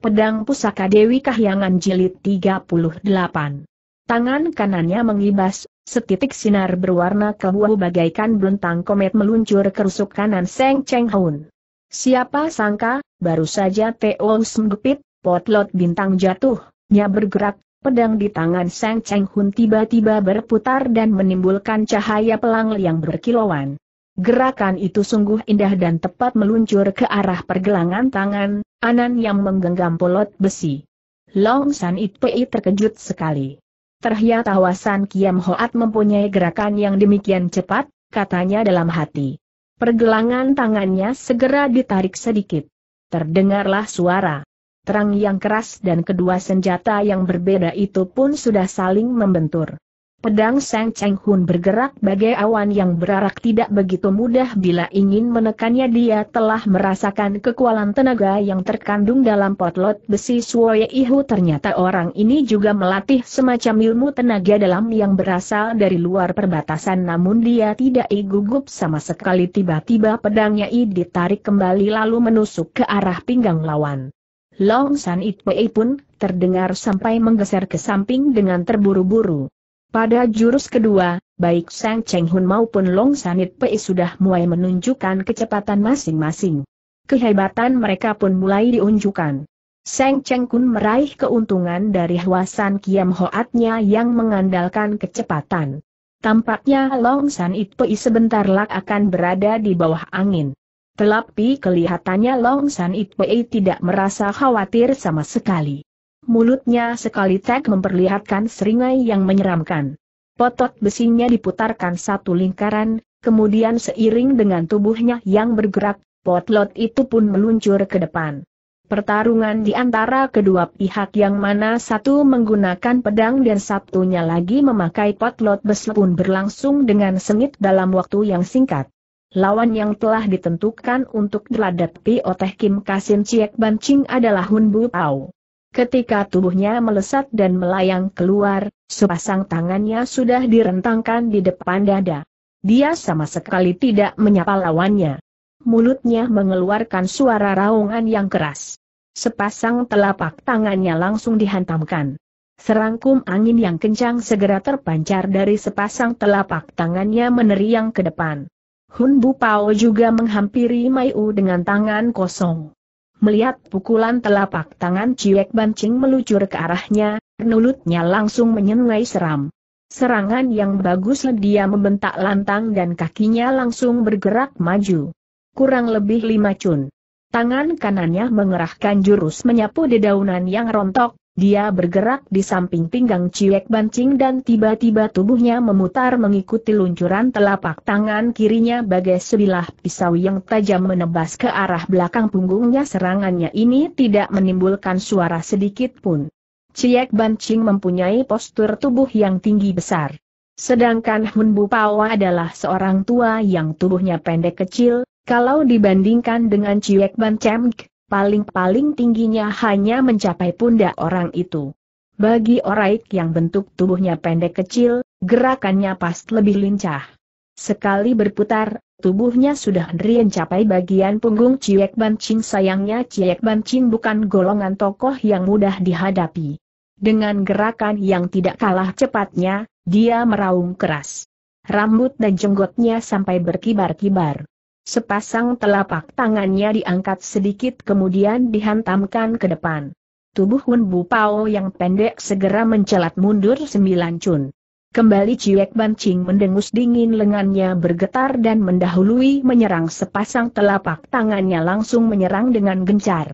Pedang Pusaka Dewi Kahyangan Jilid 38. Tangan kanannya mengibas, setitik sinar berwarna kebuah bagaikan bentang komet meluncur ke rusuk kanan Seng Cheng Hun. Siapa sangka, baru saja Teo Semgepit, potlot bintang jatuh, nya bergerak, pedang di tangan Seng Cheng Hun tiba-tiba berputar dan menimbulkan cahaya pelang yang berkilauan. Gerakan itu sungguh indah dan tepat meluncur ke arah pergelangan tangan, Anan yang menggenggam polot besi. Long San It terkejut sekali. Terhiat awasan Kiam Hoat mempunyai gerakan yang demikian cepat, katanya dalam hati. Pergelangan tangannya segera ditarik sedikit. Terdengarlah suara terang yang keras dan kedua senjata yang berbeda itu pun sudah saling membentur. Pedang Sang Cheng Hun bergerak bagai awan yang berarak tidak begitu mudah bila ingin menekannya dia telah merasakan kekuatan tenaga yang terkandung dalam potlot besi Suoye Ihu ternyata orang ini juga melatih semacam ilmu tenaga dalam yang berasal dari luar perbatasan namun dia tidak gugup sama sekali tiba-tiba pedangnya I ditarik kembali lalu menusuk ke arah pinggang lawan. Long San It Pei pun terdengar sampai menggeser ke samping dengan terburu-buru. Pada jurus kedua, baik Sang Cheng Hun maupun Long Sanit Pei sudah mulai menunjukkan kecepatan masing-masing. Kehebatan mereka pun mulai diunjukkan. Sang Cheng Kun meraih keuntungan dari Hwasan Kiam Hoatnya yang mengandalkan kecepatan. Tampaknya Long Sanit Pei sebentar lagi akan berada di bawah angin. Tetapi kelihatannya Long Sanit Pei tidak merasa khawatir sama sekali mulutnya sekali tek memperlihatkan seringai yang menyeramkan. Potot besinya diputarkan satu lingkaran, kemudian seiring dengan tubuhnya yang bergerak, potlot itu pun meluncur ke depan. Pertarungan di antara kedua pihak yang mana satu menggunakan pedang dan satunya lagi memakai potlot bes pun berlangsung dengan sengit dalam waktu yang singkat. Lawan yang telah ditentukan untuk Pi Oteh Kim Kasin Ciek Bancing adalah Hun Bu Pao. Ketika tubuhnya melesat dan melayang keluar, sepasang tangannya sudah direntangkan di depan dada. Dia sama sekali tidak menyapa lawannya. Mulutnya mengeluarkan suara raungan yang keras. Sepasang telapak tangannya langsung dihantamkan. Serangkum angin yang kencang segera terpancar dari sepasang telapak tangannya meneriang ke depan. Hun Bu Pao juga menghampiri Mai U dengan tangan kosong. Melihat pukulan telapak tangan Ciek Bancing meluncur ke arahnya, nulutnya langsung menyengai seram. Serangan yang bagus dia membentak lantang dan kakinya langsung bergerak maju. Kurang lebih lima cun. Tangan kanannya mengerahkan jurus menyapu dedaunan yang rontok, dia bergerak di samping pinggang Ciek Bancing dan tiba-tiba tubuhnya memutar mengikuti luncuran telapak tangan kirinya bagai sebilah pisau yang tajam menebas ke arah belakang punggungnya serangannya ini tidak menimbulkan suara sedikit pun. Ciek Bancing mempunyai postur tubuh yang tinggi besar. Sedangkan Hun Bu Pawa adalah seorang tua yang tubuhnya pendek kecil, kalau dibandingkan dengan Ciek Bancing, paling-paling tingginya hanya mencapai pundak orang itu. Bagi oraik yang bentuk tubuhnya pendek kecil, gerakannya pas lebih lincah. Sekali berputar, tubuhnya sudah mencapai bagian punggung Ciek Bancin sayangnya Ciek Bancin bukan golongan tokoh yang mudah dihadapi. Dengan gerakan yang tidak kalah cepatnya, dia meraung keras. Rambut dan jenggotnya sampai berkibar-kibar sepasang telapak tangannya diangkat sedikit kemudian dihantamkan ke depan. Tubuh Hun Bu Pao yang pendek segera mencelat mundur sembilan cun. Kembali Ciek Bancing mendengus dingin lengannya bergetar dan mendahului menyerang sepasang telapak tangannya langsung menyerang dengan gencar.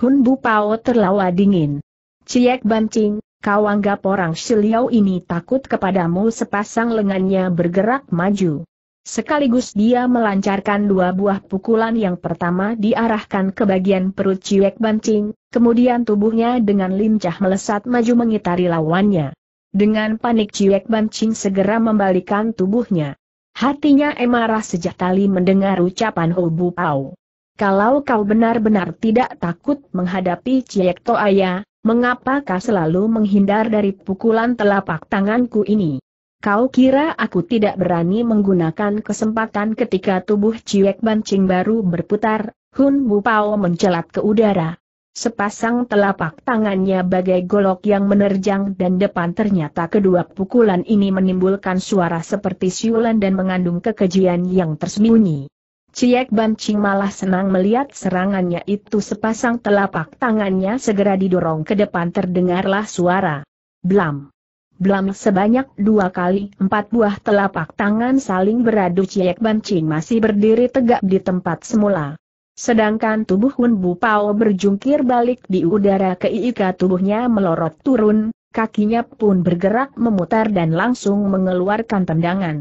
Hun Bu Pao terlawa dingin. Ciek Bancing, kau anggap orang Shiliao ini takut kepadamu sepasang lengannya bergerak maju. Sekaligus dia melancarkan dua buah pukulan yang pertama diarahkan ke bagian perut Ciwek Bancing, kemudian tubuhnya dengan lincah melesat maju mengitari lawannya. Dengan panik Ciwek Bancing segera membalikan tubuhnya. Hatinya emarah sejak tali mendengar ucapan Hobu Pau. Kalau kau benar-benar tidak takut menghadapi Ciek Toaya, mengapakah selalu menghindar dari pukulan telapak tanganku ini? Kau kira aku tidak berani menggunakan kesempatan ketika tubuh Ciwek Bancing baru berputar, Hun Bu Pao mencelat ke udara. Sepasang telapak tangannya bagai golok yang menerjang dan depan ternyata kedua pukulan ini menimbulkan suara seperti siulan dan mengandung kekejian yang tersembunyi. Ciek Bancing malah senang melihat serangannya itu sepasang telapak tangannya segera didorong ke depan terdengarlah suara. Blam! Blam sebanyak dua kali empat buah telapak tangan saling beradu Ciek Bancin masih berdiri tegak di tempat semula. Sedangkan tubuh Hun Bu Pao berjungkir balik di udara keika tubuhnya melorot turun, kakinya pun bergerak memutar dan langsung mengeluarkan tendangan.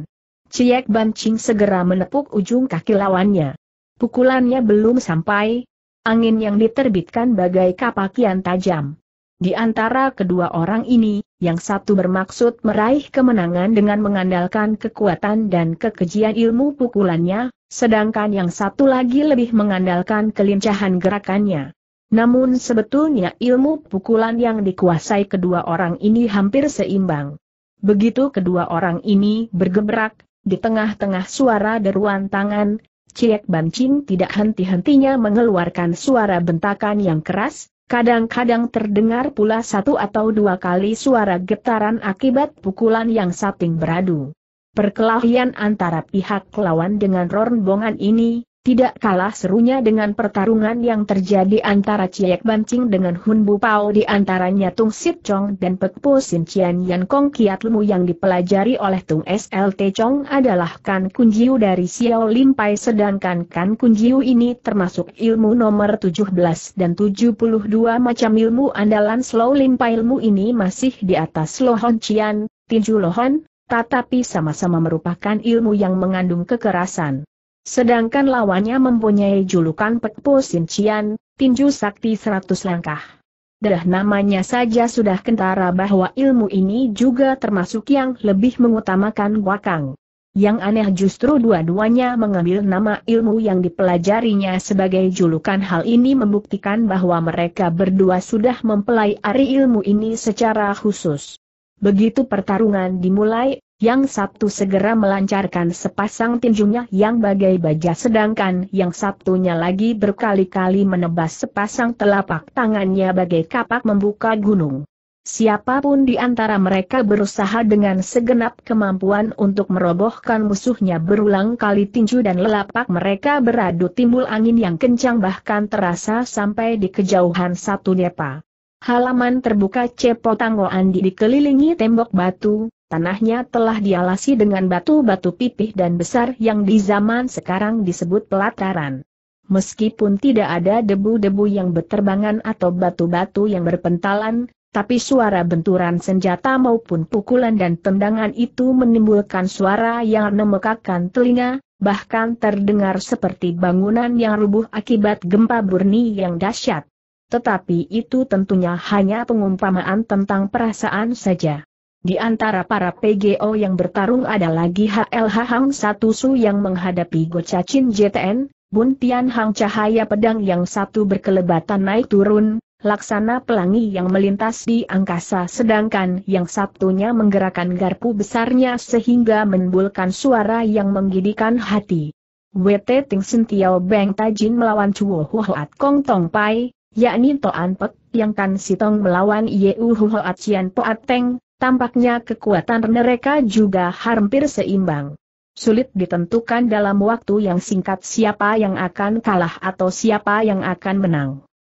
Ciek Bancing segera menepuk ujung kaki lawannya. Pukulannya belum sampai, angin yang diterbitkan bagai kapakian tajam. Di antara kedua orang ini, yang satu bermaksud meraih kemenangan dengan mengandalkan kekuatan dan kekejian ilmu pukulannya, sedangkan yang satu lagi lebih mengandalkan kelincahan gerakannya. Namun sebetulnya ilmu pukulan yang dikuasai kedua orang ini hampir seimbang. Begitu kedua orang ini bergebrak, di tengah-tengah suara deruan tangan, Ciek Bancing tidak henti-hentinya mengeluarkan suara bentakan yang keras, Kadang-kadang terdengar pula satu atau dua kali suara getaran akibat pukulan yang saling beradu. Perkelahian antara pihak lawan dengan rombongan ini, tidak kalah serunya dengan pertarungan yang terjadi antara Ciek Bancing dengan Hun Bu Pao di antaranya Tung Sit Chong dan Pek Po Sin Cian Yan Kong Kiat Lumu yang dipelajari oleh Tung SLT Chong adalah Kan Kun Jiu dari Xiao Lim Pai sedangkan Kan Kun Jiu ini termasuk ilmu nomor 17 dan 72 macam ilmu andalan Slow Lim Pai ilmu ini masih di atas Lo Lohon Cian, Tinju Hon, tetapi sama-sama merupakan ilmu yang mengandung kekerasan. Sedangkan lawannya mempunyai julukan Pekpo Sincian, tinju sakti seratus langkah. Dah namanya saja sudah kentara bahwa ilmu ini juga termasuk yang lebih mengutamakan wakang. Yang aneh justru dua-duanya mengambil nama ilmu yang dipelajarinya sebagai julukan hal ini membuktikan bahwa mereka berdua sudah mempelai ari ilmu ini secara khusus. Begitu pertarungan dimulai, yang Sabtu segera melancarkan sepasang tinjunya yang bagai baja sedangkan yang Sabtunya lagi berkali-kali menebas sepasang telapak tangannya bagai kapak membuka gunung. Siapapun di antara mereka berusaha dengan segenap kemampuan untuk merobohkan musuhnya berulang kali tinju dan lelapak mereka beradu timbul angin yang kencang bahkan terasa sampai di kejauhan satu depa. Halaman terbuka Cepo Andi dikelilingi tembok batu, tanahnya telah dialasi dengan batu-batu pipih dan besar yang di zaman sekarang disebut pelataran. Meskipun tidak ada debu-debu yang berterbangan atau batu-batu yang berpentalan, tapi suara benturan senjata maupun pukulan dan tendangan itu menimbulkan suara yang memekakan telinga, bahkan terdengar seperti bangunan yang rubuh akibat gempa burni yang dahsyat. Tetapi itu tentunya hanya pengumpamaan tentang perasaan saja. Di antara para PGO yang bertarung ada lagi HLH Hang Satu Su yang menghadapi Gocacin Chin JTN, Bun Tian Hang Cahaya Pedang yang satu berkelebatan naik turun, laksana pelangi yang melintas di angkasa sedangkan yang satunya menggerakkan garpu besarnya sehingga menimbulkan suara yang menggidikan hati. WT Ting Sin Beng Tajin melawan Chuo Huat Kong Tong Pai, yakni Toan Pek, yang Kan Sitong melawan Yeu Huat Cian Poat Teng, Tampaknya kekuatan mereka juga hampir seimbang. Sulit ditentukan dalam waktu yang singkat siapa yang akan kalah atau siapa yang akan menang.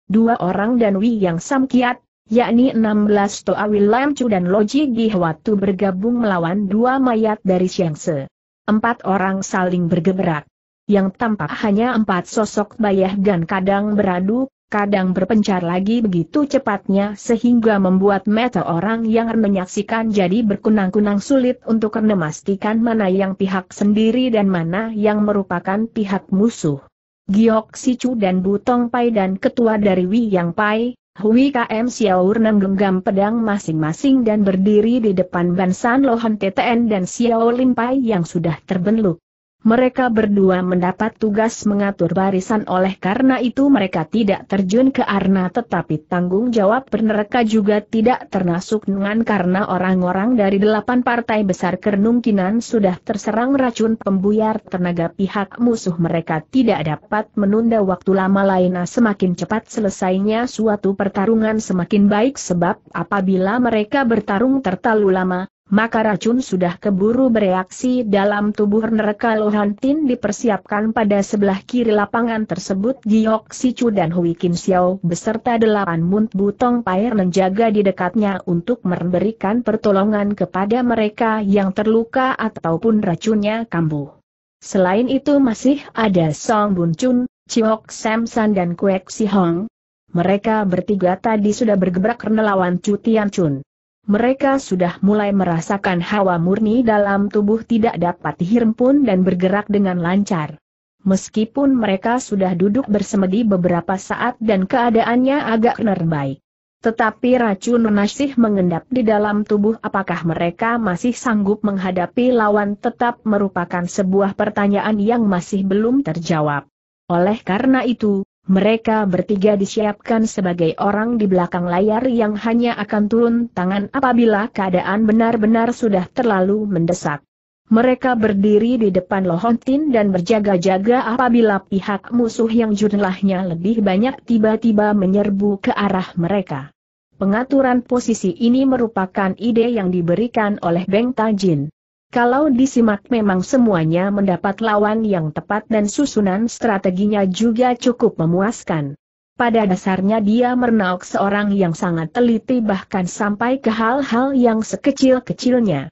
Dua orang dan Yang Samkiat, yakni 16 Toa William dan Loji Gihwatu bergabung melawan dua mayat dari Xiangse. Empat orang saling bergeberak. Yang tampak hanya empat sosok bayah dan kadang beradu, kadang berpencar lagi begitu cepatnya sehingga membuat mata orang yang menyaksikan jadi berkunang-kunang sulit untuk memastikan mana yang pihak sendiri dan mana yang merupakan pihak musuh. Giok Sichu dan Butong Pai dan ketua dari Wi Yang Pai, Hui KM Xiaor menggenggam pedang masing-masing dan berdiri di depan Bansan Lohan TTN dan Xiao Lim Pai yang sudah terbenluk. Mereka berdua mendapat tugas mengatur barisan oleh karena itu mereka tidak terjun ke arna tetapi tanggung jawab mereka juga tidak termasuk dengan karena orang-orang dari delapan partai besar kemungkinan sudah terserang racun pembuyar tenaga pihak musuh mereka tidak dapat menunda waktu lama lainnya semakin cepat selesainya suatu pertarungan semakin baik sebab apabila mereka bertarung tertalu lama, maka racun sudah keburu bereaksi dalam tubuh neraka Tin dipersiapkan pada sebelah kiri lapangan tersebut Giok Sichu dan Hui Kim Xiao beserta delapan munt butong pair menjaga di dekatnya untuk memberikan pertolongan kepada mereka yang terluka ataupun racunnya kambuh. Selain itu masih ada Song Bun Chun, Chiok Samson dan Kwek Si Hong. Mereka bertiga tadi sudah bergebrak karena lawan Chu Tian Chun mereka sudah mulai merasakan hawa murni dalam tubuh tidak dapat dihirpun dan bergerak dengan lancar. Meskipun mereka sudah duduk bersemedi beberapa saat dan keadaannya agak nerbaik. Tetapi racun nasih mengendap di dalam tubuh apakah mereka masih sanggup menghadapi lawan tetap merupakan sebuah pertanyaan yang masih belum terjawab. Oleh karena itu, mereka bertiga disiapkan sebagai orang di belakang layar yang hanya akan turun tangan apabila keadaan benar-benar sudah terlalu mendesak. Mereka berdiri di depan Lohontin dan berjaga-jaga apabila pihak musuh yang jumlahnya lebih banyak tiba-tiba menyerbu ke arah mereka. Pengaturan posisi ini merupakan ide yang diberikan oleh Beng Tajin. Kalau disimak memang semuanya mendapat lawan yang tepat dan susunan strateginya juga cukup memuaskan. Pada dasarnya dia mernauk seorang yang sangat teliti bahkan sampai ke hal-hal yang sekecil-kecilnya.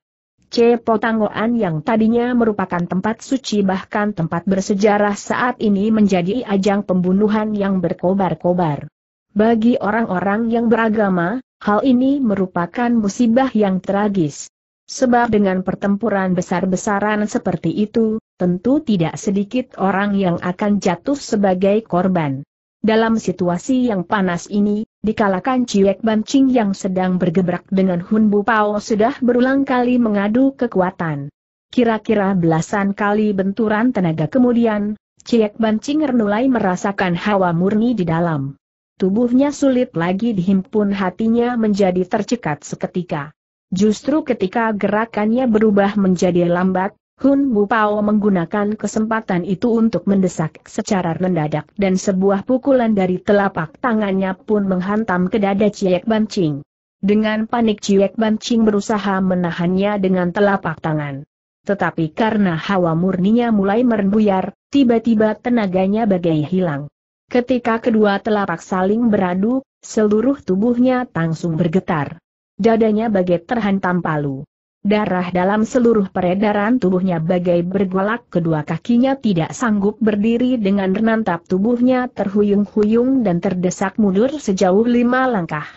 C. Potangoan yang tadinya merupakan tempat suci bahkan tempat bersejarah saat ini menjadi ajang pembunuhan yang berkobar-kobar. Bagi orang-orang yang beragama, hal ini merupakan musibah yang tragis. Sebab dengan pertempuran besar-besaran seperti itu, tentu tidak sedikit orang yang akan jatuh sebagai korban. Dalam situasi yang panas ini, dikalakan Ciek Bancing yang sedang bergebrak dengan Hun Bu Pao sudah berulang kali mengadu kekuatan. Kira-kira belasan kali benturan tenaga kemudian, Ciek Bancing mulai merasakan hawa murni di dalam. Tubuhnya sulit lagi dihimpun hatinya menjadi tercekat seketika. Justru ketika gerakannya berubah menjadi lambat, Hun Bupao menggunakan kesempatan itu untuk mendesak secara mendadak dan sebuah pukulan dari telapak tangannya pun menghantam ke dada Ciek Bancing. Dengan panik Ciek Bancing berusaha menahannya dengan telapak tangan. Tetapi karena hawa murninya mulai merembuyar, tiba-tiba tenaganya bagai hilang. Ketika kedua telapak saling beradu, seluruh tubuhnya langsung bergetar. Dadanya bagai terhantam palu. Darah dalam seluruh peredaran tubuhnya bagai bergolak kedua kakinya tidak sanggup berdiri dengan renantap tubuhnya terhuyung-huyung dan terdesak mundur sejauh lima langkah.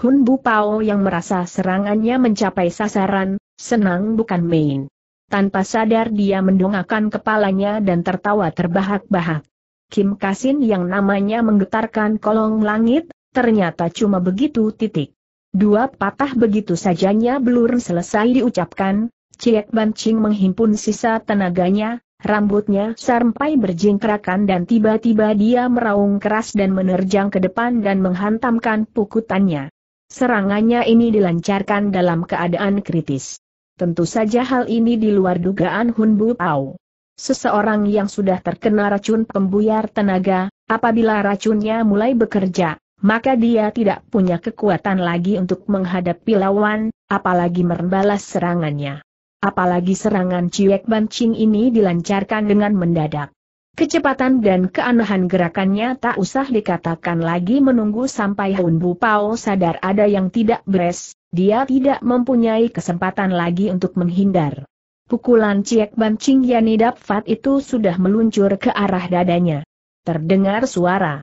Hun Bu Pao yang merasa serangannya mencapai sasaran, senang bukan main. Tanpa sadar dia mendongakkan kepalanya dan tertawa terbahak-bahak. Kim Kasin yang namanya menggetarkan kolong langit, ternyata cuma begitu titik. Dua patah begitu sajanya belur selesai diucapkan, Ciek Bancing menghimpun sisa tenaganya, rambutnya sampai berjingkrakan dan tiba-tiba dia meraung keras dan menerjang ke depan dan menghantamkan pukutannya. Serangannya ini dilancarkan dalam keadaan kritis. Tentu saja hal ini di luar dugaan Hun Bu Pao. Seseorang yang sudah terkena racun pembuyar tenaga, apabila racunnya mulai bekerja, maka dia tidak punya kekuatan lagi untuk menghadapi lawan, apalagi merembalas serangannya. Apalagi serangan Ciwek Bancing ini dilancarkan dengan mendadak. Kecepatan dan keanehan gerakannya tak usah dikatakan lagi menunggu sampai Hun Bu Pao sadar ada yang tidak beres, dia tidak mempunyai kesempatan lagi untuk menghindar. Pukulan Ciek Bancing Yani Fat itu sudah meluncur ke arah dadanya. Terdengar suara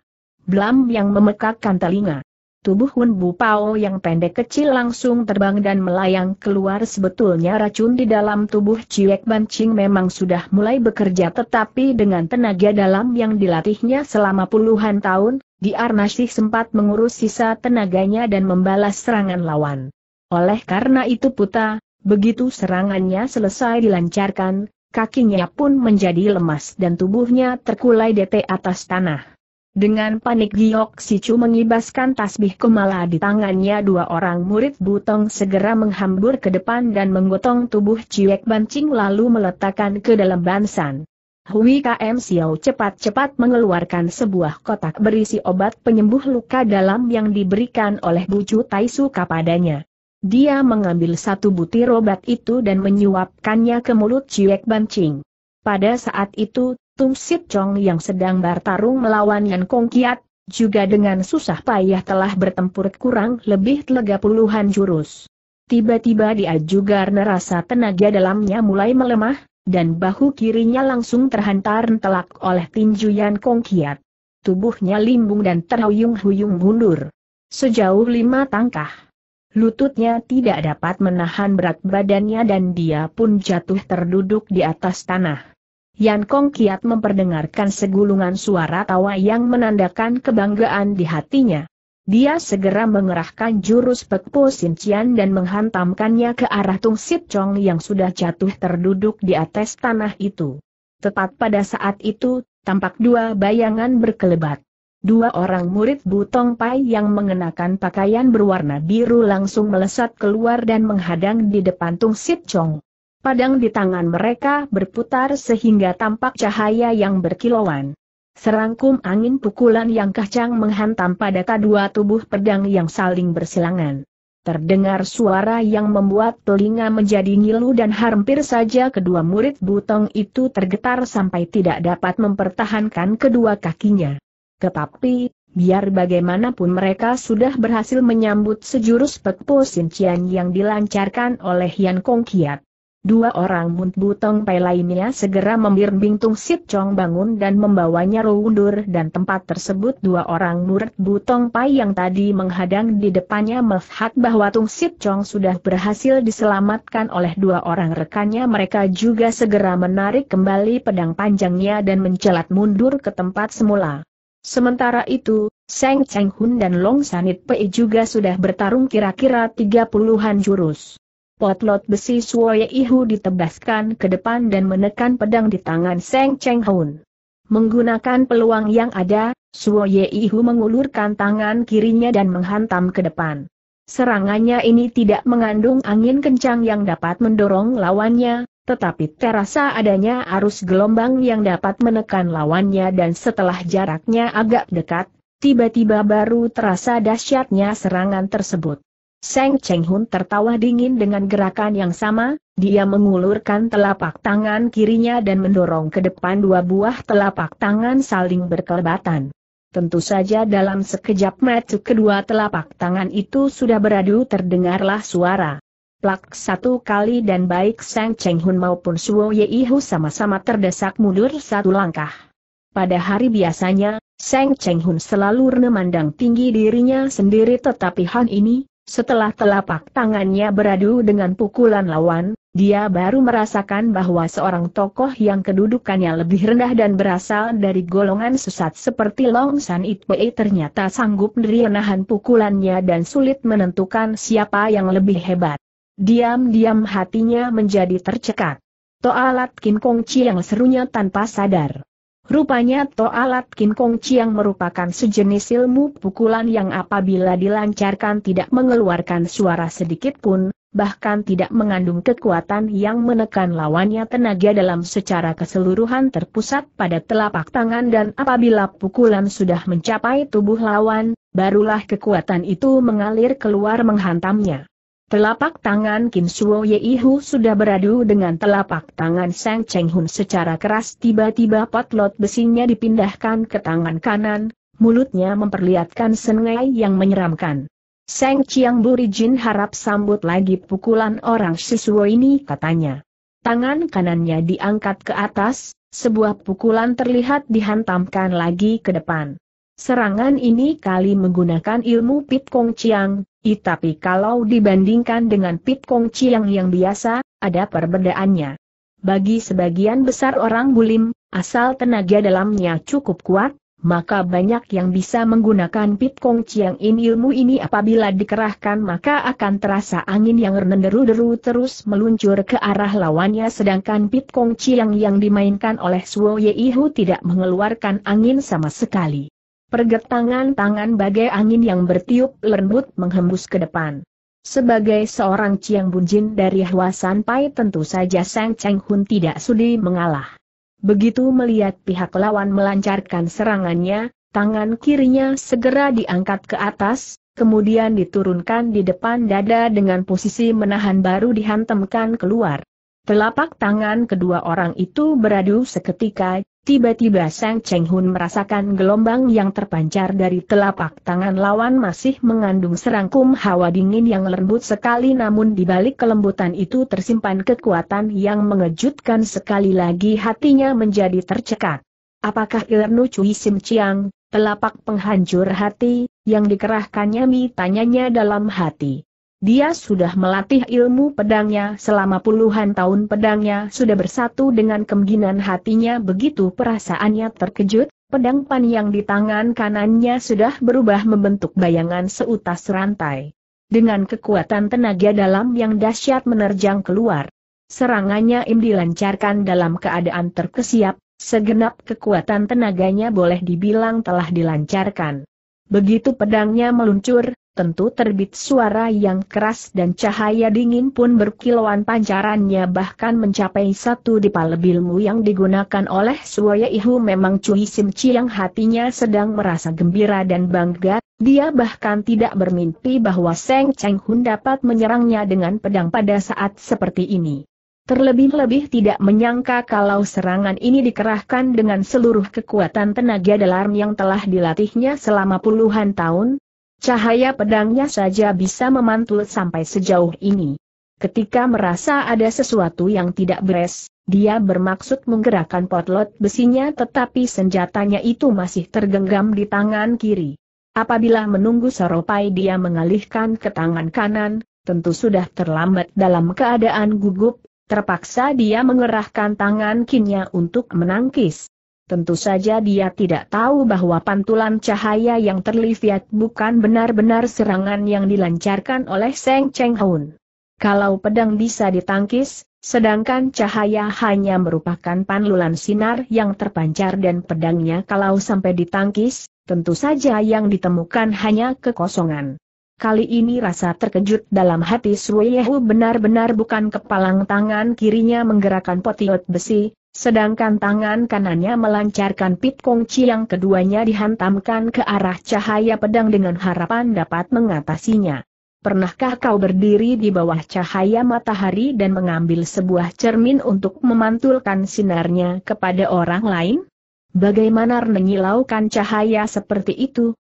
blam yang memekakkan telinga. Tubuh Hun Bu Pao yang pendek kecil langsung terbang dan melayang keluar sebetulnya racun di dalam tubuh Ciek Ching memang sudah mulai bekerja tetapi dengan tenaga dalam yang dilatihnya selama puluhan tahun, Diarnasih sempat mengurus sisa tenaganya dan membalas serangan lawan. Oleh karena itu puta, begitu serangannya selesai dilancarkan, kakinya pun menjadi lemas dan tubuhnya terkulai dete atas tanah. Dengan panik Giok Sicu mengibaskan tasbih kumala di tangannya dua orang murid Butong segera menghambur ke depan dan menggotong tubuh Ciek Bancing lalu meletakkan ke dalam bansan. Hui KM Xiao cepat-cepat mengeluarkan sebuah kotak berisi obat penyembuh luka dalam yang diberikan oleh Bucu Taisu kepadanya. Dia mengambil satu butir obat itu dan menyuapkannya ke mulut Ciek Bancing. Pada saat itu Tum Sip Chong yang sedang bertarung melawan Yan Kong Kiat, juga dengan susah payah telah bertempur kurang lebih telaga puluhan jurus. Tiba-tiba dia juga merasa tenaga dalamnya mulai melemah, dan bahu kirinya langsung terhantar telak oleh tinju Yan Kong Kiat. Tubuhnya limbung dan terhuyung-huyung mundur. Sejauh lima tangkah. Lututnya tidak dapat menahan berat badannya dan dia pun jatuh terduduk di atas tanah. Yan Kong kiat memperdengarkan segulungan suara tawa yang menandakan kebanggaan di hatinya. Dia segera mengerahkan jurus Pekpo Sin Cian dan menghantamkannya ke arah Tung Sit Chong yang sudah jatuh terduduk di atas tanah itu. Tepat pada saat itu, tampak dua bayangan berkelebat. Dua orang murid Butong Pai yang mengenakan pakaian berwarna biru langsung melesat keluar dan menghadang di depan Tung Sit Chong. Padang di tangan mereka berputar sehingga tampak cahaya yang berkilauan. Serangkum angin pukulan yang kacang menghantam pada kedua tubuh pedang yang saling bersilangan. Terdengar suara yang membuat telinga menjadi ngilu dan hampir saja kedua murid butong itu tergetar sampai tidak dapat mempertahankan kedua kakinya. Tetapi, biar bagaimanapun mereka sudah berhasil menyambut sejurus pekpo sincian yang dilancarkan oleh Yan Kong Kiat. Dua orang Mun Butong Pai lainnya segera membimbing Tung Sit Chong bangun dan membawanya rundur dan tempat tersebut dua orang murid Butong Pai yang tadi menghadang di depannya melihat bahwa Tung Sit Chong sudah berhasil diselamatkan oleh dua orang rekannya mereka juga segera menarik kembali pedang panjangnya dan mencelat mundur ke tempat semula. Sementara itu, Seng Cheng Hun dan Long Sanit Pei juga sudah bertarung kira-kira tiga puluhan jurus. Potlot besi Suoye Ihu ditebaskan ke depan dan menekan pedang di tangan Seng Cheng Hun. Menggunakan peluang yang ada, Suoye Ihu mengulurkan tangan kirinya dan menghantam ke depan. Serangannya ini tidak mengandung angin kencang yang dapat mendorong lawannya, tetapi terasa adanya arus gelombang yang dapat menekan lawannya dan setelah jaraknya agak dekat, tiba-tiba baru terasa dahsyatnya serangan tersebut. Seng Cheng Hun tertawa dingin dengan gerakan yang sama, dia mengulurkan telapak tangan kirinya dan mendorong ke depan dua buah telapak tangan saling berkelebatan. Tentu saja dalam sekejap mata kedua telapak tangan itu sudah beradu terdengarlah suara. Plak satu kali dan baik Seng Cheng Hun maupun Suo Hu sama-sama terdesak mundur satu langkah. Pada hari biasanya, Seng Cheng Hun selalu remandang tinggi dirinya sendiri tetapi Han ini, setelah telapak tangannya beradu dengan pukulan lawan, dia baru merasakan bahwa seorang tokoh yang kedudukannya lebih rendah dan berasal dari golongan sesat seperti Long San Itpei ternyata sanggup menahan pukulannya dan sulit menentukan siapa yang lebih hebat. Diam-diam hatinya menjadi tercekat. Toalat Kim Kong Chi yang serunya tanpa sadar. Rupanya Toalat Kong Chiang merupakan sejenis ilmu pukulan yang apabila dilancarkan tidak mengeluarkan suara sedikit pun, bahkan tidak mengandung kekuatan yang menekan lawannya tenaga dalam secara keseluruhan terpusat pada telapak tangan dan apabila pukulan sudah mencapai tubuh lawan, barulah kekuatan itu mengalir keluar menghantamnya. Telapak tangan Kim Suo Hu sudah beradu dengan telapak tangan Sang Cheng Hun secara keras tiba-tiba potlot besinya dipindahkan ke tangan kanan, mulutnya memperlihatkan sengai yang menyeramkan. Sang Chiang Jin harap sambut lagi pukulan orang Sisuo ini katanya. Tangan kanannya diangkat ke atas, sebuah pukulan terlihat dihantamkan lagi ke depan. Serangan ini kali menggunakan ilmu Pit Kong Chiang, tapi kalau dibandingkan dengan Pit Kong Chiang yang biasa, ada perbedaannya. Bagi sebagian besar orang bulim, asal tenaga dalamnya cukup kuat, maka banyak yang bisa menggunakan Pit Kong Chiang in ilmu ini apabila dikerahkan maka akan terasa angin yang renderu-deru terus meluncur ke arah lawannya sedangkan Pit Kong Chiang yang dimainkan oleh Suo Yeihu tidak mengeluarkan angin sama sekali. Pergetangan tangan bagai angin yang bertiup lembut menghembus ke depan. Sebagai seorang Chiang Bunjin dari San Pai tentu saja Sang Cheng Hun tidak sudi mengalah. Begitu melihat pihak lawan melancarkan serangannya, tangan kirinya segera diangkat ke atas, kemudian diturunkan di depan dada dengan posisi menahan baru dihantamkan keluar. Telapak tangan kedua orang itu beradu seketika, Tiba-tiba Sang Cheng Hun merasakan gelombang yang terpancar dari telapak tangan lawan masih mengandung serangkum hawa dingin yang lembut sekali namun di balik kelembutan itu tersimpan kekuatan yang mengejutkan sekali lagi hatinya menjadi tercekat. Apakah Ilernu Cui Sim Chiang, telapak penghancur hati, yang dikerahkannya mi tanyanya dalam hati. Dia sudah melatih ilmu pedangnya selama puluhan tahun pedangnya sudah bersatu dengan kemginan hatinya begitu perasaannya terkejut, pedang pan yang di tangan kanannya sudah berubah membentuk bayangan seutas rantai. Dengan kekuatan tenaga dalam yang dahsyat menerjang keluar. Serangannya Im dilancarkan dalam keadaan terkesiap, segenap kekuatan tenaganya boleh dibilang telah dilancarkan. Begitu pedangnya meluncur, tentu terbit suara yang keras dan cahaya dingin pun berkilauan pancarannya bahkan mencapai satu dipal bilmu yang digunakan oleh Suwaya Ihu memang Cui Sim yang hatinya sedang merasa gembira dan bangga, dia bahkan tidak bermimpi bahwa Seng Cheng Hun dapat menyerangnya dengan pedang pada saat seperti ini. Terlebih-lebih tidak menyangka kalau serangan ini dikerahkan dengan seluruh kekuatan tenaga dalam yang telah dilatihnya selama puluhan tahun, Cahaya pedangnya saja bisa memantul sampai sejauh ini. Ketika merasa ada sesuatu yang tidak beres, dia bermaksud menggerakkan potlot besinya tetapi senjatanya itu masih tergenggam di tangan kiri. Apabila menunggu soropai dia mengalihkan ke tangan kanan, tentu sudah terlambat dalam keadaan gugup, terpaksa dia mengerahkan tangan kinnya untuk menangkis. Tentu saja dia tidak tahu bahwa pantulan cahaya yang terlihat bukan benar-benar serangan yang dilancarkan oleh Seng Cheng Hun. Kalau pedang bisa ditangkis, sedangkan cahaya hanya merupakan pantulan sinar yang terpancar dan pedangnya kalau sampai ditangkis, tentu saja yang ditemukan hanya kekosongan. Kali ini rasa terkejut dalam hati Yehu benar-benar bukan kepalang tangan kirinya menggerakkan potiot besi, Sedangkan tangan kanannya melancarkan pit kongci yang keduanya dihantamkan ke arah cahaya pedang dengan harapan dapat mengatasinya. Pernahkah kau berdiri di bawah cahaya matahari dan mengambil sebuah cermin untuk memantulkan sinarnya kepada orang lain? Bagaimana menyilaukan cahaya seperti itu?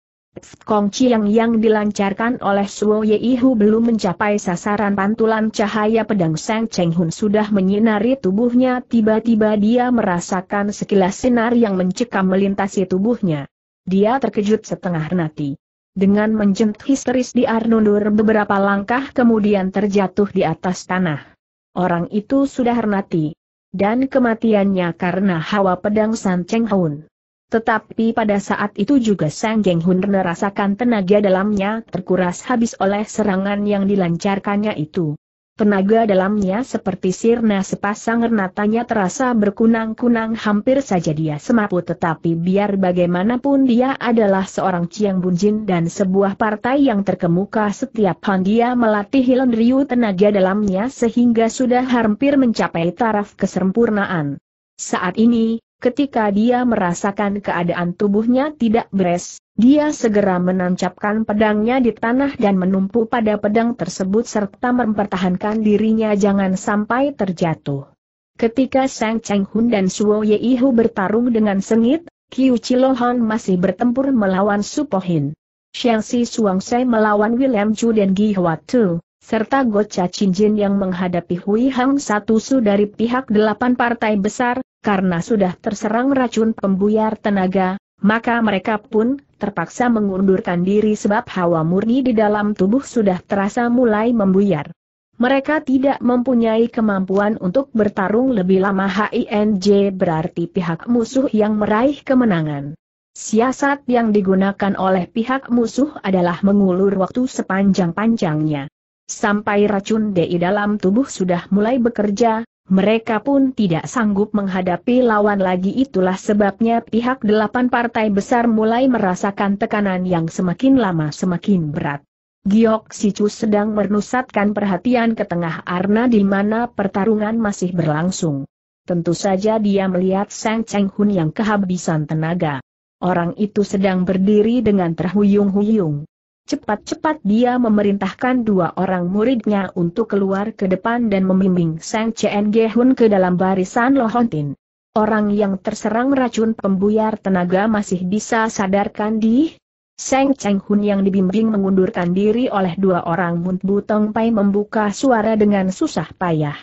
Kong Chiang yang dilancarkan oleh Suo Yihu belum mencapai sasaran pantulan cahaya pedang Sang Cheng Hun sudah menyinari tubuhnya tiba-tiba dia merasakan sekilas sinar yang mencekam melintasi tubuhnya. Dia terkejut setengah nanti. Dengan menjent histeris di Arnundur beberapa langkah kemudian terjatuh di atas tanah. Orang itu sudah nanti, Dan kematiannya karena hawa pedang San Cheng Hun. Tetapi pada saat itu juga Sang Geng Hun merasakan tenaga dalamnya terkuras habis oleh serangan yang dilancarkannya itu. Tenaga dalamnya seperti sirna sepasang renatanya terasa berkunang-kunang hampir saja dia semaput tetapi biar bagaimanapun dia adalah seorang Chiang Bunjin dan sebuah partai yang terkemuka setiap hari dia melatih Hilan Ryu tenaga dalamnya sehingga sudah hampir mencapai taraf kesempurnaan. Saat ini, Ketika dia merasakan keadaan tubuhnya tidak beres, dia segera menancapkan pedangnya di tanah dan menumpu pada pedang tersebut serta mempertahankan dirinya jangan sampai terjatuh. Ketika Sang Cheng Hun dan Suo Yeihu bertarung dengan sengit, Kiu Chilohan masih bertempur melawan Supohin. Xiang Si Suang Sai melawan William Chu dan Gi Hua Tu serta Gocha Cinjin yang menghadapi Hui Hang su dari pihak delapan partai besar, karena sudah terserang racun pembuyar tenaga, maka mereka pun terpaksa mengundurkan diri sebab hawa murni di dalam tubuh sudah terasa mulai membuyar. Mereka tidak mempunyai kemampuan untuk bertarung lebih lama HINJ berarti pihak musuh yang meraih kemenangan. Siasat yang digunakan oleh pihak musuh adalah mengulur waktu sepanjang-panjangnya. Sampai racun DI dalam tubuh sudah mulai bekerja, mereka pun tidak sanggup menghadapi lawan lagi itulah sebabnya pihak delapan partai besar mulai merasakan tekanan yang semakin lama semakin berat. Giok Sichu sedang menusatkan perhatian ke tengah arna di mana pertarungan masih berlangsung. Tentu saja dia melihat Sang Cheng Hun yang kehabisan tenaga. Orang itu sedang berdiri dengan terhuyung-huyung. Cepat-cepat dia memerintahkan dua orang muridnya untuk keluar ke depan dan membimbing Sang Chen Hun ke dalam barisan Lohontin. Orang yang terserang racun pembuyar tenaga masih bisa sadarkan di Sang Cheng Hun yang dibimbing mengundurkan diri oleh dua orang Muntbu Tong Pai membuka suara dengan susah payah.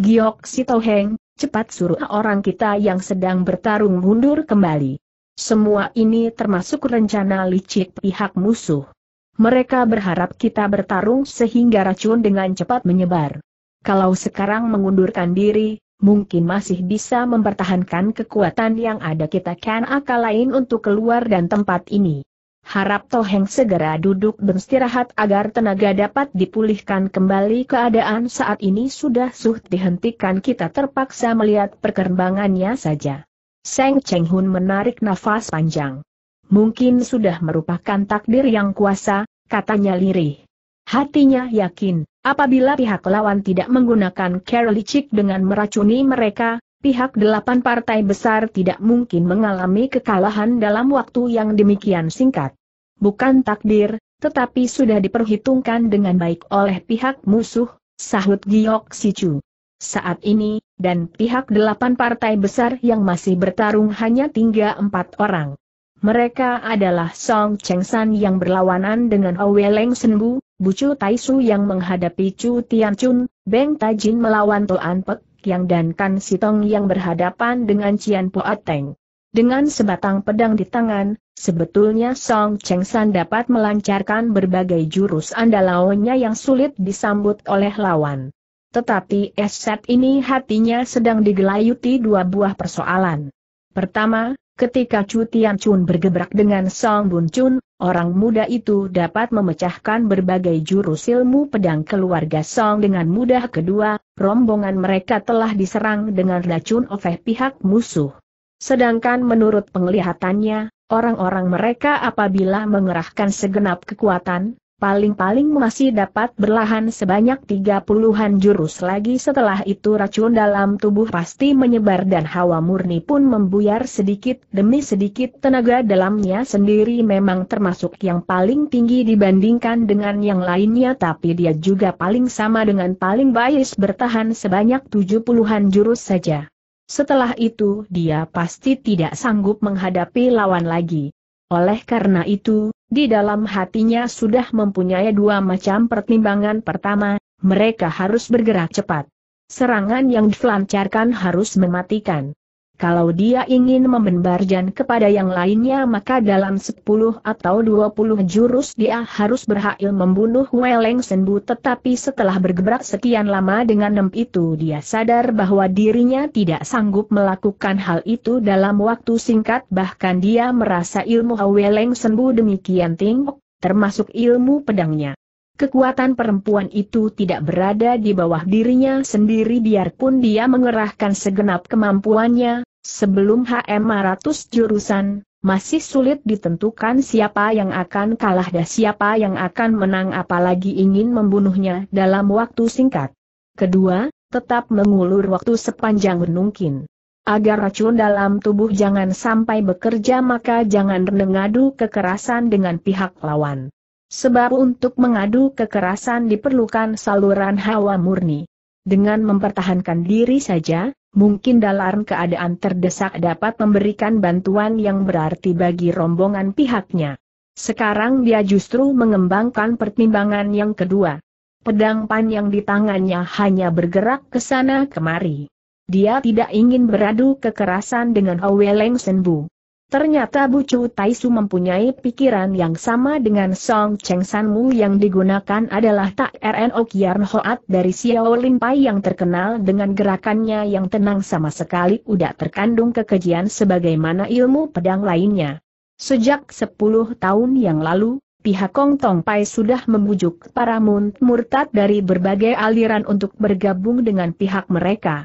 Giok Sito Heng, cepat suruh orang kita yang sedang bertarung mundur kembali. Semua ini termasuk rencana licik pihak musuh. Mereka berharap kita bertarung sehingga racun dengan cepat menyebar. Kalau sekarang mengundurkan diri, mungkin masih bisa mempertahankan kekuatan yang ada kita kan akal lain untuk keluar dan tempat ini. Harap Toheng segera duduk beristirahat agar tenaga dapat dipulihkan kembali keadaan saat ini sudah suh dihentikan kita terpaksa melihat perkembangannya saja. Seng Cheng Hun menarik nafas panjang mungkin sudah merupakan takdir yang kuasa, katanya lirih. Hatinya yakin, apabila pihak lawan tidak menggunakan Karolicik dengan meracuni mereka, pihak delapan partai besar tidak mungkin mengalami kekalahan dalam waktu yang demikian singkat. Bukan takdir, tetapi sudah diperhitungkan dengan baik oleh pihak musuh, sahut Giok Sichu. Saat ini, dan pihak delapan partai besar yang masih bertarung hanya tinggal empat orang. Mereka adalah Song Cheng San yang berlawanan dengan Owe Leng Senbu, Bucu Taisu yang menghadapi Chu Tianchun, Beng Tajin melawan Toan Pek yang dan Kan Sitong yang berhadapan dengan Cian Ateng. Dengan sebatang pedang di tangan, sebetulnya Song Cheng San dapat melancarkan berbagai jurus andalanya yang sulit disambut oleh lawan. Tetapi Eset ini hatinya sedang digelayuti dua buah persoalan. Pertama, Ketika Chu Tian Chun bergebrak dengan Song Bun Chun, orang muda itu dapat memecahkan berbagai jurus ilmu pedang keluarga Song dengan mudah kedua, rombongan mereka telah diserang dengan racun oleh pihak musuh. Sedangkan menurut penglihatannya, orang-orang mereka apabila mengerahkan segenap kekuatan, paling-paling masih dapat berlahan sebanyak tiga puluhan jurus lagi setelah itu racun dalam tubuh pasti menyebar dan hawa murni pun membuyar sedikit demi sedikit tenaga dalamnya sendiri memang termasuk yang paling tinggi dibandingkan dengan yang lainnya tapi dia juga paling sama dengan paling baik bertahan sebanyak tujuh puluhan jurus saja. Setelah itu dia pasti tidak sanggup menghadapi lawan lagi. Oleh karena itu, di dalam hatinya sudah mempunyai dua macam pertimbangan pertama, mereka harus bergerak cepat. Serangan yang dilancarkan harus mematikan. Kalau dia ingin membenbar Jan kepada yang lainnya maka dalam sepuluh atau dua puluh jurus dia harus berhasil membunuh Weleng Senbu tetapi setelah bergebrak sekian lama dengan nemp itu dia sadar bahwa dirinya tidak sanggup melakukan hal itu dalam waktu singkat bahkan dia merasa ilmu Weleng Senbu demikian tinggi, termasuk ilmu pedangnya. Kekuatan perempuan itu tidak berada di bawah dirinya sendiri biarpun dia mengerahkan segenap kemampuannya, sebelum HM 100 jurusan, masih sulit ditentukan siapa yang akan kalah dan siapa yang akan menang apalagi ingin membunuhnya dalam waktu singkat. Kedua, tetap mengulur waktu sepanjang mungkin. Agar racun dalam tubuh jangan sampai bekerja maka jangan mengadu kekerasan dengan pihak lawan. Sebab untuk mengadu kekerasan diperlukan saluran hawa murni. Dengan mempertahankan diri saja, mungkin dalam keadaan terdesak dapat memberikan bantuan yang berarti bagi rombongan pihaknya. Sekarang dia justru mengembangkan pertimbangan yang kedua. Pedang pan yang di tangannya hanya bergerak ke sana kemari. Dia tidak ingin beradu kekerasan dengan Aweleng Senbu. Ternyata Bu Bucu Taisu mempunyai pikiran yang sama dengan Song Cheng Mu yang digunakan adalah Tak RNO Kian Hoat dari Xiao Lin Pai yang terkenal dengan gerakannya yang tenang sama sekali udah terkandung kekejian sebagaimana ilmu pedang lainnya. Sejak 10 tahun yang lalu, pihak Kong Tong Pai sudah membujuk para murtad dari berbagai aliran untuk bergabung dengan pihak mereka.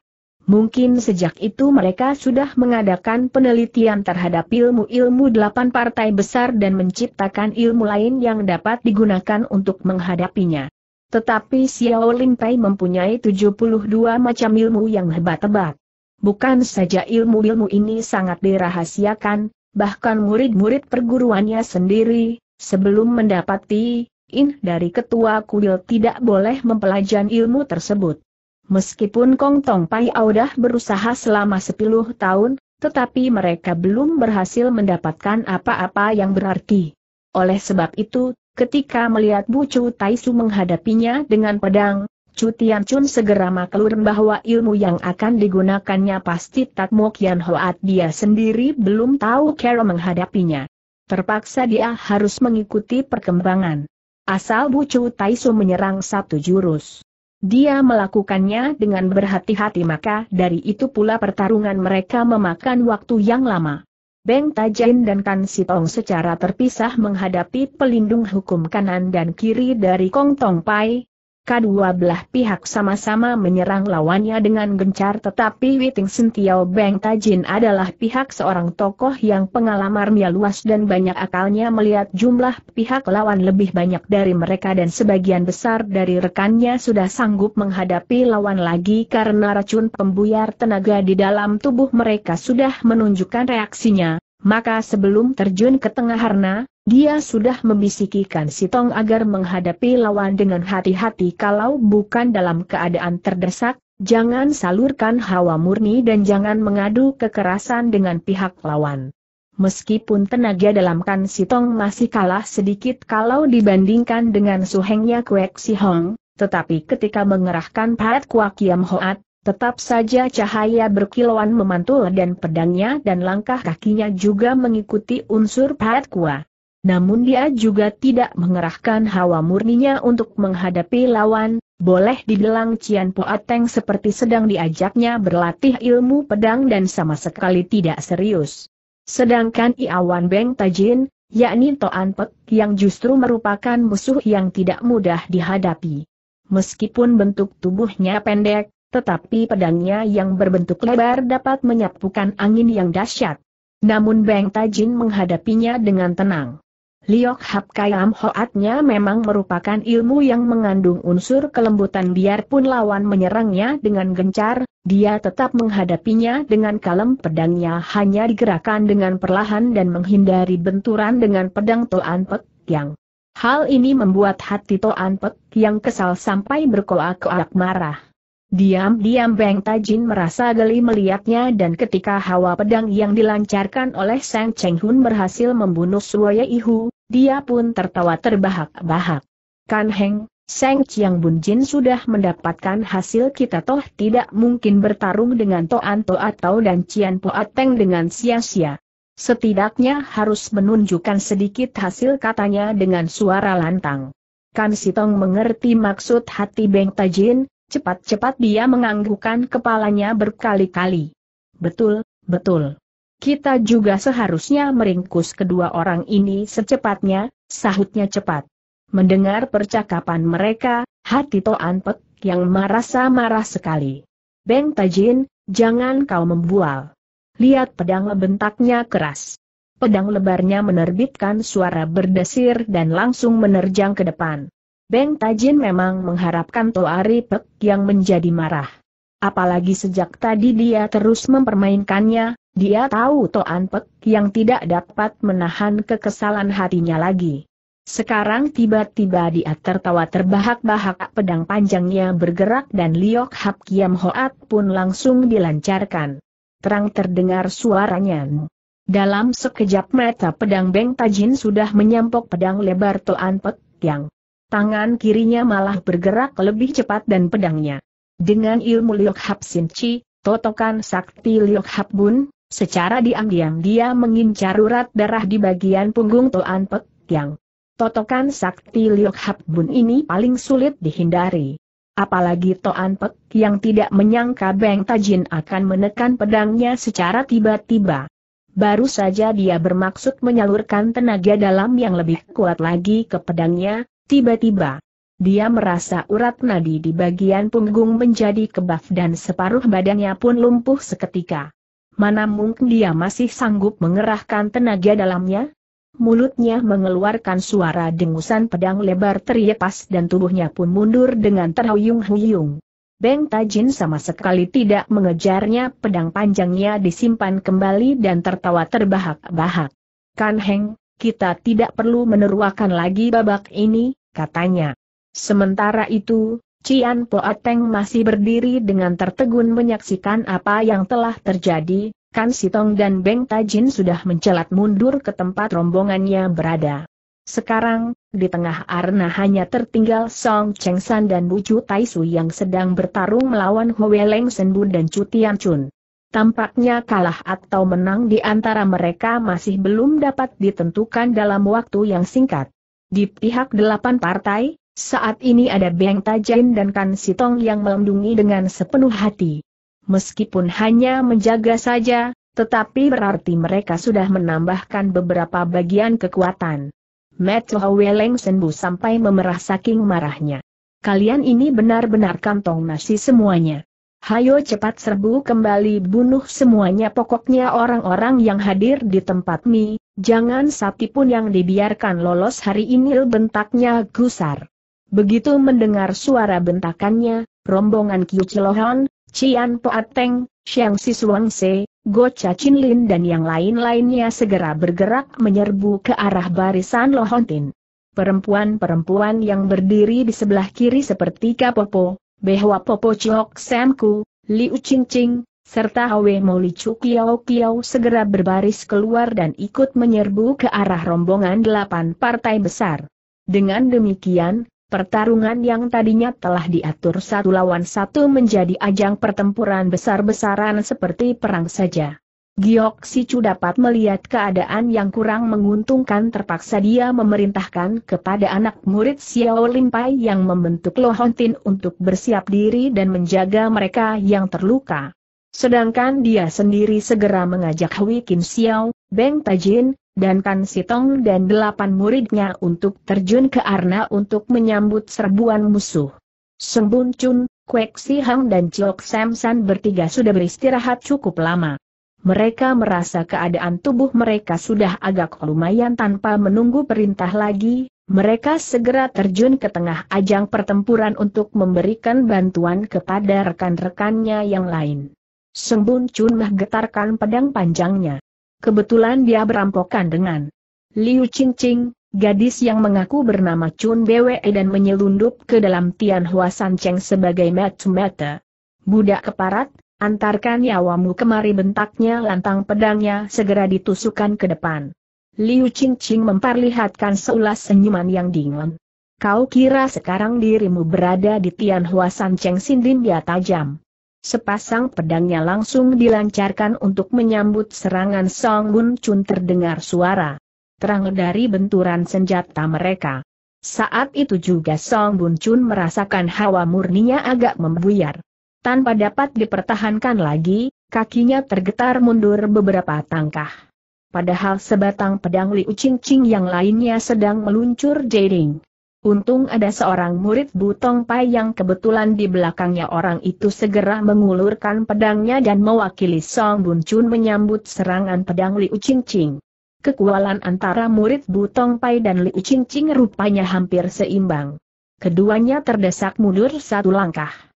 Mungkin sejak itu mereka sudah mengadakan penelitian terhadap ilmu-ilmu delapan partai besar dan menciptakan ilmu lain yang dapat digunakan untuk menghadapinya. Tetapi Xiao Pei mempunyai 72 macam ilmu yang hebat-hebat. Bukan saja ilmu-ilmu ini sangat dirahasiakan, bahkan murid-murid perguruannya sendiri, sebelum mendapati in dari ketua kuil tidak boleh mempelajari ilmu tersebut. Meskipun Kong Tong Pai Audah berusaha selama 10 tahun, tetapi mereka belum berhasil mendapatkan apa-apa yang berarti. Oleh sebab itu, ketika melihat Bu Chu Su menghadapinya dengan pedang, Chu Tian Chun segera maklur bahwa ilmu yang akan digunakannya pasti Tatmo Kian Hoat dia sendiri belum tahu cara menghadapinya. Terpaksa dia harus mengikuti perkembangan. Asal Bu Chu Su menyerang satu jurus. Dia melakukannya dengan berhati-hati maka dari itu pula pertarungan mereka memakan waktu yang lama. Beng Tajin dan Kan Sitong secara terpisah menghadapi pelindung hukum kanan dan kiri dari Kong Tong Pai, kedua belah pihak sama-sama menyerang lawannya dengan gencar tetapi Witing Sentiao Beng Tajin adalah pihak seorang tokoh yang pengalamannya luas dan banyak akalnya melihat jumlah pihak lawan lebih banyak dari mereka dan sebagian besar dari rekannya sudah sanggup menghadapi lawan lagi karena racun pembuyar tenaga di dalam tubuh mereka sudah menunjukkan reaksinya, maka sebelum terjun ke tengah harna, dia sudah membisikikan Sitong agar menghadapi lawan dengan hati-hati kalau bukan dalam keadaan terdesak, jangan salurkan hawa murni dan jangan mengadu kekerasan dengan pihak lawan. Meskipun tenaga dalam kan Sitong masih kalah sedikit kalau dibandingkan dengan suhengnya Kwek Si Hong, tetapi ketika mengerahkan Pat Kwak Yam Hoat, Tetap saja cahaya berkilauan memantul dan pedangnya dan langkah kakinya juga mengikuti unsur Pat Kua namun dia juga tidak mengerahkan hawa murninya untuk menghadapi lawan, boleh dibilang Cian Poateng seperti sedang diajaknya berlatih ilmu pedang dan sama sekali tidak serius. Sedangkan Iawan Beng Tajin, yakni Toan Pek yang justru merupakan musuh yang tidak mudah dihadapi. Meskipun bentuk tubuhnya pendek, tetapi pedangnya yang berbentuk lebar dapat menyapukan angin yang dahsyat. Namun Beng Tajin menghadapinya dengan tenang. Liok Hap Kayam Hoatnya memang merupakan ilmu yang mengandung unsur kelembutan biarpun lawan menyerangnya dengan gencar, dia tetap menghadapinya dengan kalem pedangnya hanya digerakkan dengan perlahan dan menghindari benturan dengan pedang Toan Pek Yang. Hal ini membuat hati Toan Pek Yang kesal sampai berkoak-koak marah. Diam-diam Beng Tajin merasa geli melihatnya dan ketika hawa pedang yang dilancarkan oleh Sang Cheng Hun berhasil membunuh Suoye Ihu, dia pun tertawa terbahak-bahak. Kan Heng, Sang Chiang Bun Jin sudah mendapatkan hasil kita toh tidak mungkin bertarung dengan Toan To atau dan Cian Po Ateng dengan sia-sia. Setidaknya harus menunjukkan sedikit hasil katanya dengan suara lantang. Kan Sitong mengerti maksud hati Beng Tajin, Cepat-cepat dia menganggukkan kepalanya berkali-kali. Betul, betul. Kita juga seharusnya meringkus kedua orang ini secepatnya, sahutnya cepat. Mendengar percakapan mereka, hati Toan yang marah-marah sekali. Beng Tajin, jangan kau membual. Lihat pedang lebentaknya keras. Pedang lebarnya menerbitkan suara berdesir dan langsung menerjang ke depan. Beng Tajin memang mengharapkan Toari Pek yang menjadi marah. Apalagi sejak tadi dia terus mempermainkannya, dia tahu Toan Pek yang tidak dapat menahan kekesalan hatinya lagi. Sekarang tiba-tiba dia tertawa terbahak-bahak pedang panjangnya bergerak dan Liok Hap Kiam Hoat pun langsung dilancarkan. Terang terdengar suaranya. Dalam sekejap mata pedang Beng Tajin sudah menyampok pedang lebar Toan Pek yang tangan kirinya malah bergerak lebih cepat dan pedangnya. Dengan ilmu Liok Hap Sin Chi, totokan sakti Liok Hap Bun, secara diam-diam dia mengincar urat darah di bagian punggung Toan Pek Yang. Totokan sakti Liok Hap Bun ini paling sulit dihindari. Apalagi Toan Pek yang tidak menyangka Beng Tajin akan menekan pedangnya secara tiba-tiba. Baru saja dia bermaksud menyalurkan tenaga dalam yang lebih kuat lagi ke pedangnya, Tiba-tiba, dia merasa urat nadi di bagian punggung menjadi kebas dan separuh badannya pun lumpuh seketika. Mana mungkin dia masih sanggup mengerahkan tenaga dalamnya? Mulutnya mengeluarkan suara dengusan pedang lebar terlepas dan tubuhnya pun mundur dengan terhuyung-huyung. Beng Tajin sama sekali tidak mengejarnya pedang panjangnya disimpan kembali dan tertawa terbahak-bahak. Kan Heng, kita tidak perlu meneruakan lagi babak ini, katanya. Sementara itu, Cian Poateng masih berdiri dengan tertegun menyaksikan apa yang telah terjadi, Kan Sitong dan Beng Tajin sudah mencelat mundur ke tempat rombongannya berada. Sekarang, di tengah arena hanya tertinggal Song Cheng San dan Bu Chu Tai Su yang sedang bertarung melawan Hwe Leng Sen dan Chu Tian Chun. Tampaknya kalah atau menang di antara mereka masih belum dapat ditentukan dalam waktu yang singkat. Di pihak delapan partai, saat ini ada Beng Tajin dan Kan Sitong yang melindungi dengan sepenuh hati. Meskipun hanya menjaga saja, tetapi berarti mereka sudah menambahkan beberapa bagian kekuatan. Matt Howeleng Senbu sampai memerah saking marahnya. Kalian ini benar-benar kantong nasi semuanya. Hayo cepat serbu kembali bunuh semuanya pokoknya orang-orang yang hadir di tempat mi, jangan satipun yang dibiarkan lolos hari ini bentaknya gusar. Begitu mendengar suara bentakannya, rombongan Kiu Celohon, Cian Poateng, Xiang Siswangse, Gocha Lin dan yang lain-lainnya segera bergerak menyerbu ke arah barisan Lohontin. Perempuan-perempuan yang berdiri di sebelah kiri seperti Kapopo, Behwa Popo Chiok Samku, Liu Ching Ching, serta Hwe Moli Chu Kiao Kiao segera berbaris keluar dan ikut menyerbu ke arah rombongan delapan partai besar. Dengan demikian, pertarungan yang tadinya telah diatur satu lawan satu menjadi ajang pertempuran besar-besaran seperti perang saja. Giok Sicu dapat melihat keadaan yang kurang menguntungkan terpaksa dia memerintahkan kepada anak murid Xiao Limpai yang membentuk Lohontin untuk bersiap diri dan menjaga mereka yang terluka. Sedangkan dia sendiri segera mengajak Hui Kim Xiao, Beng Tajin, dan Kan Sitong dan delapan muridnya untuk terjun ke Arna untuk menyambut serbuan musuh. Sembun Chun, Kwek Si Hang dan Chok Sam San bertiga sudah beristirahat cukup lama. Mereka merasa keadaan tubuh mereka sudah agak lumayan tanpa menunggu perintah lagi, mereka segera terjun ke tengah ajang pertempuran untuk memberikan bantuan kepada rekan-rekannya yang lain. Sembun Chun getarkan pedang panjangnya. Kebetulan dia berampokan dengan Liu Qingqing, gadis yang mengaku bernama Chun Bwe dan menyelundup ke dalam Tian Hua San Cheng sebagai mata-mata. Budak keparat, Antarkan nyawamu kemari bentaknya lantang pedangnya segera ditusukkan ke depan. Liu Qingqing memperlihatkan seulas senyuman yang dingin. Kau kira sekarang dirimu berada di Tianhua San Cheng Sindim dia ya tajam. Sepasang pedangnya langsung dilancarkan untuk menyambut serangan Song Bun Chun terdengar suara. Terang dari benturan senjata mereka. Saat itu juga Song Bun Chun merasakan hawa murninya agak membuyar. Tanpa dapat dipertahankan lagi, kakinya tergetar mundur beberapa tangkah. Padahal sebatang pedang Liu Ching yang lainnya sedang meluncur jering. Untung ada seorang murid Butong Pai yang kebetulan di belakangnya orang itu segera mengulurkan pedangnya dan mewakili Song Bun Chun menyambut serangan pedang Liu Ching Ching. Kekualan antara murid Butong Pai dan Liu Ching rupanya hampir seimbang. Keduanya terdesak mundur satu langkah.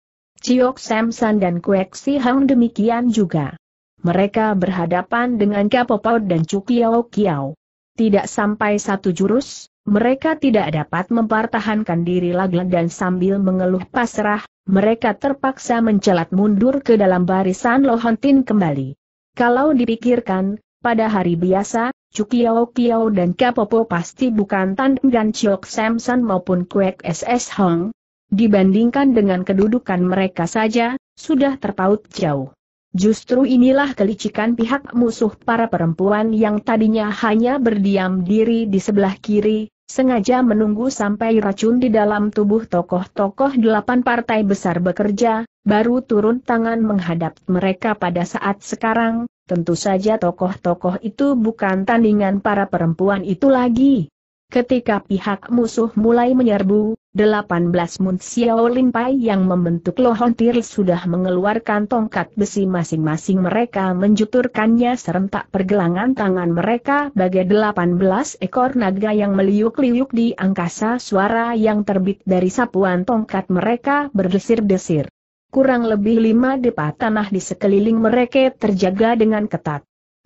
Chiok Samson dan Kwek Si Hang demikian juga. Mereka berhadapan dengan Kapopau dan Cukiao Kiao. Tidak sampai satu jurus, mereka tidak dapat mempertahankan diri lagi dan sambil mengeluh pasrah, mereka terpaksa mencelat mundur ke dalam barisan Lohontin kembali. Kalau dipikirkan, pada hari biasa, Cukiao Kiao dan Kapopo pasti bukan Tan dan Chiok Samson maupun Kwek SS Hong, Dibandingkan dengan kedudukan mereka saja, sudah terpaut jauh. Justru inilah kelicikan pihak musuh para perempuan yang tadinya hanya berdiam diri di sebelah kiri, sengaja menunggu sampai racun di dalam tubuh tokoh-tokoh delapan partai besar bekerja, baru turun tangan menghadap mereka pada saat sekarang, tentu saja tokoh-tokoh itu bukan tandingan para perempuan itu lagi. Ketika pihak musuh mulai menyerbu, 18 Mun Xiao Pai yang membentuk lohon tir sudah mengeluarkan tongkat besi masing-masing mereka menjuturkannya serentak pergelangan tangan mereka bagai 18 ekor naga yang meliuk-liuk di angkasa suara yang terbit dari sapuan tongkat mereka berdesir-desir. Kurang lebih lima depa tanah di sekeliling mereka terjaga dengan ketat.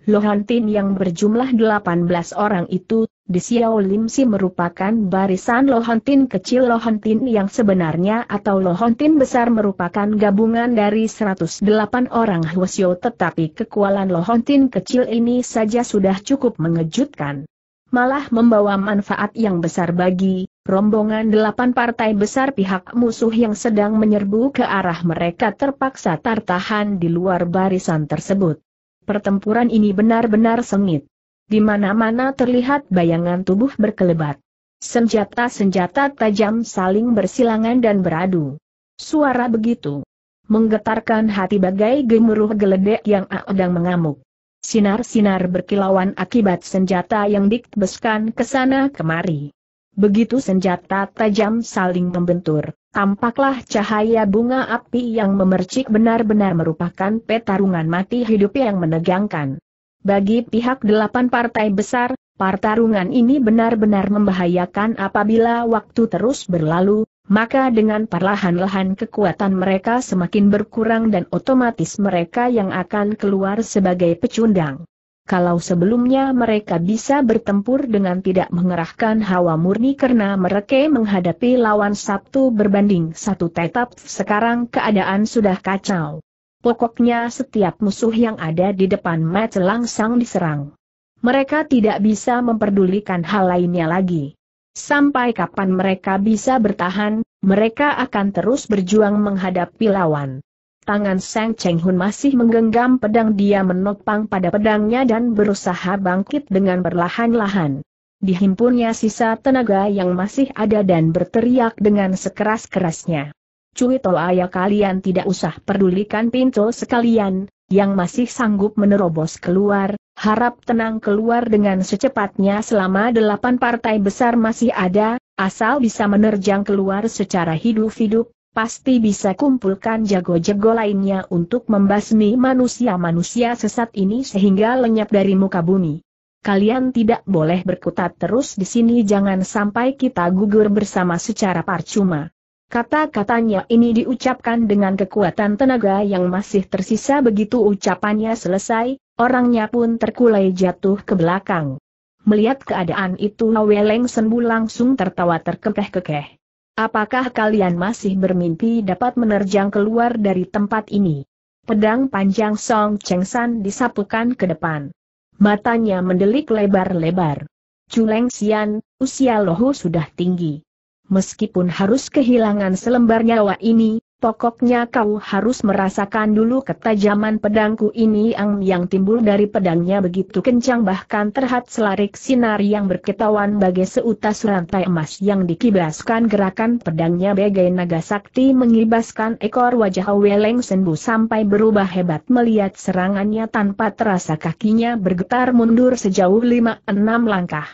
Lohantin yang berjumlah 18 orang itu, di Xiao Lim Si merupakan barisan Lohantin kecil Lohantin yang sebenarnya atau Lohantin besar merupakan gabungan dari 108 orang Huosyo tetapi kekualan Lohantin kecil ini saja sudah cukup mengejutkan. Malah membawa manfaat yang besar bagi rombongan delapan partai besar pihak musuh yang sedang menyerbu ke arah mereka terpaksa tertahan di luar barisan tersebut. Pertempuran ini benar-benar sengit. Di mana-mana terlihat bayangan tubuh berkelebat. Senjata-senjata tajam saling bersilangan dan beradu. Suara begitu menggetarkan hati bagai gemuruh geledek yang sedang mengamuk. Sinar-sinar berkilauan akibat senjata yang dikbeskan ke sana kemari. Begitu senjata tajam saling membentur. Tampaklah cahaya bunga api yang memercik benar-benar merupakan petarungan mati hidup yang menegangkan. Bagi pihak delapan partai besar, pertarungan ini benar-benar membahayakan apabila waktu terus berlalu, maka dengan perlahan-lahan kekuatan mereka semakin berkurang dan otomatis mereka yang akan keluar sebagai pecundang. Kalau sebelumnya mereka bisa bertempur dengan tidak mengerahkan hawa murni karena mereka menghadapi lawan Sabtu berbanding satu tetap, sekarang keadaan sudah kacau. Pokoknya setiap musuh yang ada di depan match langsung diserang. Mereka tidak bisa memperdulikan hal lainnya lagi. Sampai kapan mereka bisa bertahan, mereka akan terus berjuang menghadapi lawan. Tangan Sang Cheng Hun masih menggenggam pedang dia menopang pada pedangnya dan berusaha bangkit dengan perlahan-lahan. Dihimpunnya sisa tenaga yang masih ada dan berteriak dengan sekeras-kerasnya. Cui tol ayah kalian tidak usah pedulikan pintu sekalian, yang masih sanggup menerobos keluar, harap tenang keluar dengan secepatnya selama delapan partai besar masih ada, asal bisa menerjang keluar secara hidup-hidup, pasti bisa kumpulkan jago-jago lainnya untuk membasmi manusia-manusia sesat ini sehingga lenyap dari muka bumi. Kalian tidak boleh berkutat terus di sini jangan sampai kita gugur bersama secara percuma. Kata-katanya ini diucapkan dengan kekuatan tenaga yang masih tersisa begitu ucapannya selesai, orangnya pun terkulai jatuh ke belakang. Melihat keadaan itu Weleng Sembu langsung tertawa terkekeh-kekeh. Apakah kalian masih bermimpi dapat menerjang keluar dari tempat ini? Pedang panjang Song Cheng San disapukan ke depan. Matanya mendelik lebar-lebar. Culeng Xian, usia Lohu sudah tinggi. Meskipun harus kehilangan selembar nyawa ini, Pokoknya kau harus merasakan dulu ketajaman pedangku ini yang yang timbul dari pedangnya begitu kencang bahkan terhad selarik sinar yang berketawan bagai seutas rantai emas yang dikibaskan gerakan pedangnya bagai naga sakti mengibaskan ekor wajah Weleng Senbu sampai berubah hebat melihat serangannya tanpa terasa kakinya bergetar mundur sejauh lima enam langkah.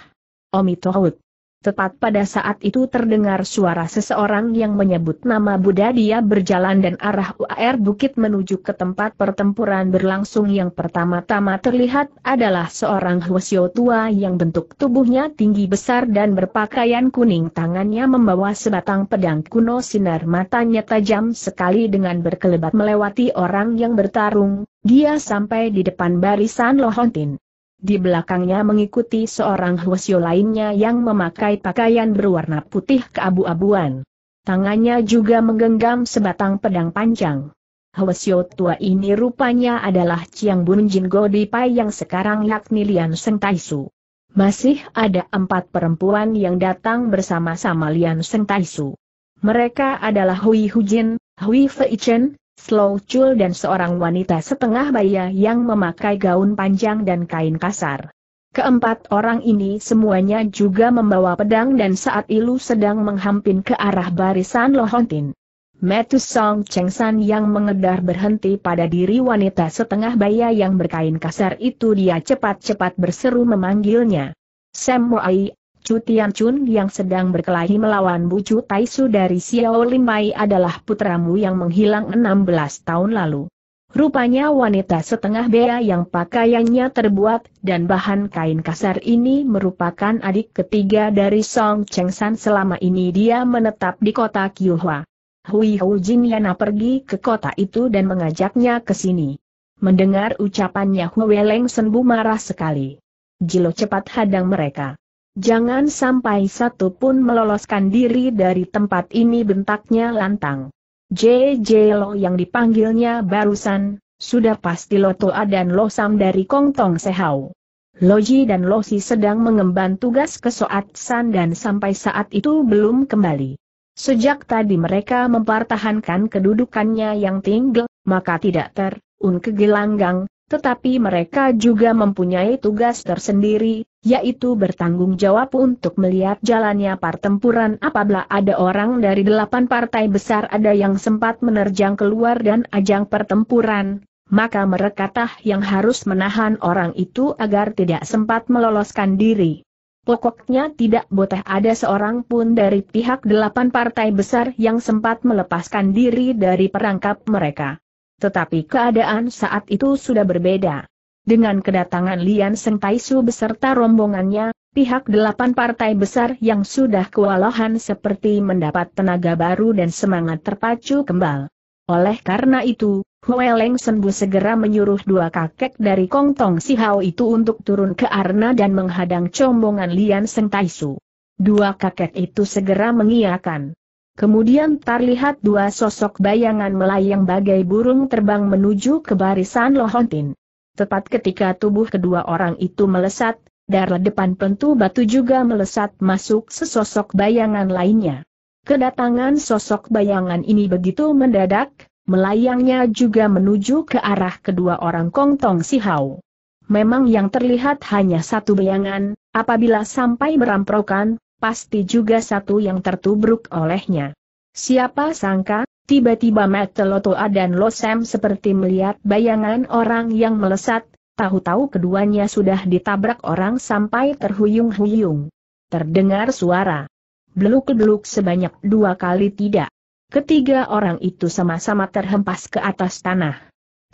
Omitohut. Tepat pada saat itu terdengar suara seseorang yang menyebut nama Buddha dia berjalan dan arah UAR bukit menuju ke tempat pertempuran berlangsung yang pertama-tama terlihat adalah seorang Hwasyo tua yang bentuk tubuhnya tinggi besar dan berpakaian kuning tangannya membawa sebatang pedang kuno sinar matanya tajam sekali dengan berkelebat melewati orang yang bertarung, dia sampai di depan barisan Lohontin. Di belakangnya mengikuti seorang Hwasyo lainnya yang memakai pakaian berwarna putih keabu-abuan. Tangannya juga menggenggam sebatang pedang panjang. Hwasyo tua ini rupanya adalah Chiang Bun Jin Go Pai yang sekarang yakni Lian Seng Su. Masih ada empat perempuan yang datang bersama-sama Lian Seng Su. Mereka adalah Hui Hu Jin, Hui Fei Chen, Slow Chul dan seorang wanita setengah baya yang memakai gaun panjang dan kain kasar. Keempat orang ini semuanya juga membawa pedang dan saat Ilu sedang menghampin ke arah barisan Lohontin. Metus Song Cheng San yang mengedar berhenti pada diri wanita setengah baya yang berkain kasar itu dia cepat-cepat berseru memanggilnya. Sam Moai Cuti Tian Chun yang sedang berkelahi melawan Bucu Taisu dari Xiao Limai adalah putramu yang menghilang 16 tahun lalu. Rupanya wanita setengah bea yang pakaiannya terbuat dan bahan kain kasar ini merupakan adik ketiga dari Song Cheng San selama ini dia menetap di kota Qiuhua. Hui Hou Jin Yana pergi ke kota itu dan mengajaknya ke sini. Mendengar ucapannya Hueleng Senbu marah sekali. Jilo cepat hadang mereka. Jangan sampai satu pun meloloskan diri dari tempat ini bentaknya lantang. J.J. Lo yang dipanggilnya barusan, sudah pasti Lo Toa dan Lo Sam dari Kongtong Sehau. Loji dan Losi sedang mengemban tugas ke Soat San dan sampai saat itu belum kembali. Sejak tadi mereka mempertahankan kedudukannya yang tinggal, maka tidak terun kegelanggang, tetapi mereka juga mempunyai tugas tersendiri, yaitu bertanggung jawab untuk melihat jalannya pertempuran apabila ada orang dari delapan partai besar ada yang sempat menerjang keluar dan ajang pertempuran, maka mereka tah yang harus menahan orang itu agar tidak sempat meloloskan diri. Pokoknya tidak boleh ada seorang pun dari pihak delapan partai besar yang sempat melepaskan diri dari perangkap mereka. Tetapi keadaan saat itu sudah berbeda. Dengan kedatangan Lian Seng Taisu beserta rombongannya, pihak delapan partai besar yang sudah kewalahan seperti mendapat tenaga baru dan semangat terpacu kembali. Oleh karena itu, Hue Leng Senbu segera menyuruh dua kakek dari Kongtong Hao itu untuk turun ke Arna dan menghadang combongan Lian Seng Taisu. Dua kakek itu segera mengiakan. Kemudian terlihat dua sosok bayangan melayang bagai burung terbang menuju ke barisan Lohontin. Tepat ketika tubuh kedua orang itu melesat, darah depan pentu batu juga melesat masuk sesosok bayangan lainnya. Kedatangan sosok bayangan ini begitu mendadak, melayangnya juga menuju ke arah kedua orang kongtong si Hao. Memang yang terlihat hanya satu bayangan, apabila sampai beramprokan, pasti juga satu yang tertubruk olehnya. Siapa sangka, tiba-tiba Matelotoa dan Losem seperti melihat bayangan orang yang melesat, tahu-tahu keduanya sudah ditabrak orang sampai terhuyung-huyung. Terdengar suara. Beluk-beluk sebanyak dua kali tidak. Ketiga orang itu sama-sama terhempas ke atas tanah.